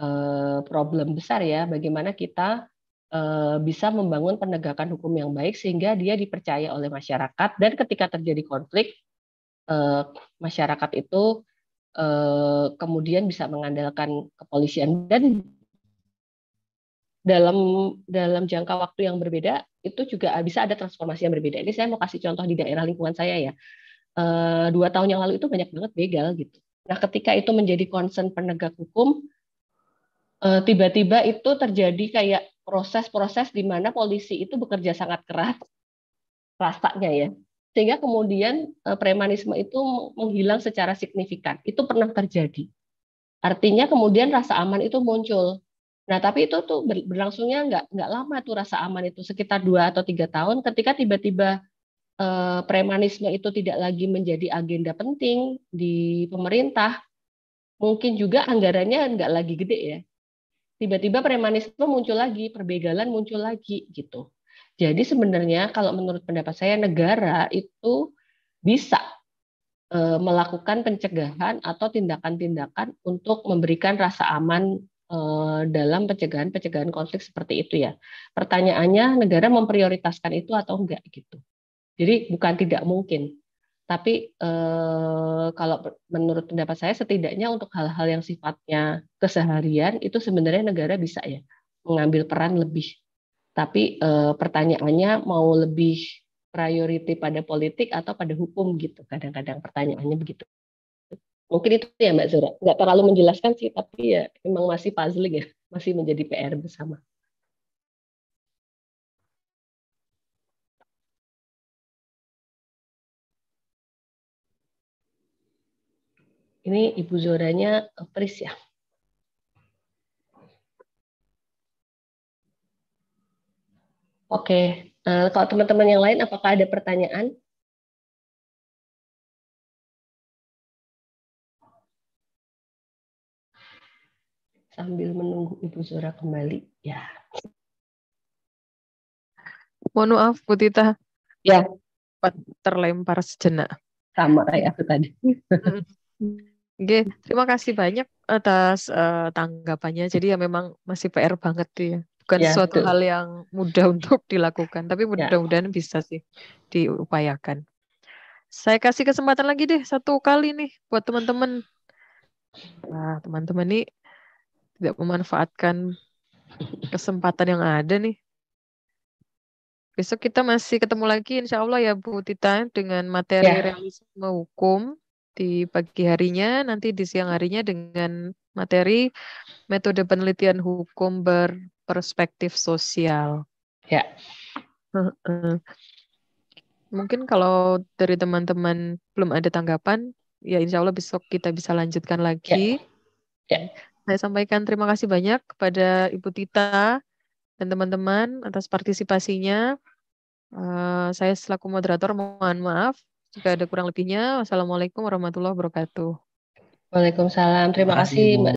eh, problem besar ya bagaimana kita Eh, bisa membangun penegakan hukum yang baik sehingga dia dipercaya oleh masyarakat dan ketika terjadi konflik eh, masyarakat itu eh, kemudian bisa mengandalkan kepolisian dan dalam dalam jangka waktu yang berbeda itu juga bisa ada transformasi yang berbeda ini saya mau kasih contoh di daerah lingkungan saya ya dua tahun yang lalu itu banyak banget begal gitu nah ketika itu menjadi concern penegak hukum tiba-tiba itu terjadi kayak proses-proses di mana polisi itu bekerja sangat keras rasanya ya sehingga kemudian eh, premanisme itu menghilang secara signifikan itu pernah terjadi artinya kemudian rasa aman itu muncul nah tapi itu tuh berlangsungnya nggak nggak lama tuh rasa aman itu sekitar dua atau tiga tahun ketika tiba-tiba eh, premanisme itu tidak lagi menjadi agenda penting di pemerintah mungkin juga anggarannya nggak lagi gede ya tiba-tiba premanisme muncul lagi, perbegalan muncul lagi gitu. Jadi sebenarnya kalau menurut pendapat saya negara itu bisa eh, melakukan pencegahan atau tindakan-tindakan untuk memberikan rasa aman eh, dalam pencegahan-pencegahan konflik seperti itu ya. Pertanyaannya negara memprioritaskan itu atau enggak gitu. Jadi bukan tidak mungkin. Tapi eh, kalau menurut pendapat saya setidaknya untuk hal-hal yang sifatnya keseharian itu sebenarnya negara bisa ya mengambil peran lebih. Tapi eh, pertanyaannya mau lebih priority pada politik atau pada hukum gitu. Kadang-kadang pertanyaannya begitu. Mungkin itu ya Mbak Zura. Nggak terlalu menjelaskan sih, tapi ya memang masih puzzling ya. Masih menjadi PR bersama. Ini Ibu Zoranya eh, Pris ya. Oke, nah, kalau teman-teman yang lain apakah ada pertanyaan? Sambil menunggu Ibu Zora kembali, ya. Mohon maaf Bu Tita. Ya. Terlempar sejenak. Sama kayak aku tadi. Oke, terima kasih banyak atas uh, tanggapannya. Jadi ya memang masih PR banget ya. Bukan ya, suatu hal yang mudah untuk dilakukan, tapi ya. mudah-mudahan ya. bisa sih diupayakan. Saya kasih kesempatan lagi deh satu kali nih buat teman-teman. Nah, teman-teman nih tidak memanfaatkan kesempatan yang ada nih. Besok kita masih ketemu lagi insya Allah ya Bu Tita dengan materi ya. realisme hukum di pagi harinya, nanti di siang harinya dengan materi metode penelitian hukum berperspektif sosial. Ya. Mungkin kalau dari teman-teman belum ada tanggapan, ya insya Allah besok kita bisa lanjutkan lagi. Ya. ya. Saya sampaikan terima kasih banyak kepada Ibu Tita dan teman-teman atas partisipasinya. Uh, saya selaku moderator mohon maaf jika ada kurang lebihnya, wassalamualaikum warahmatullahi wabarakatuh. Waalaikumsalam. Terima, kasih Mbak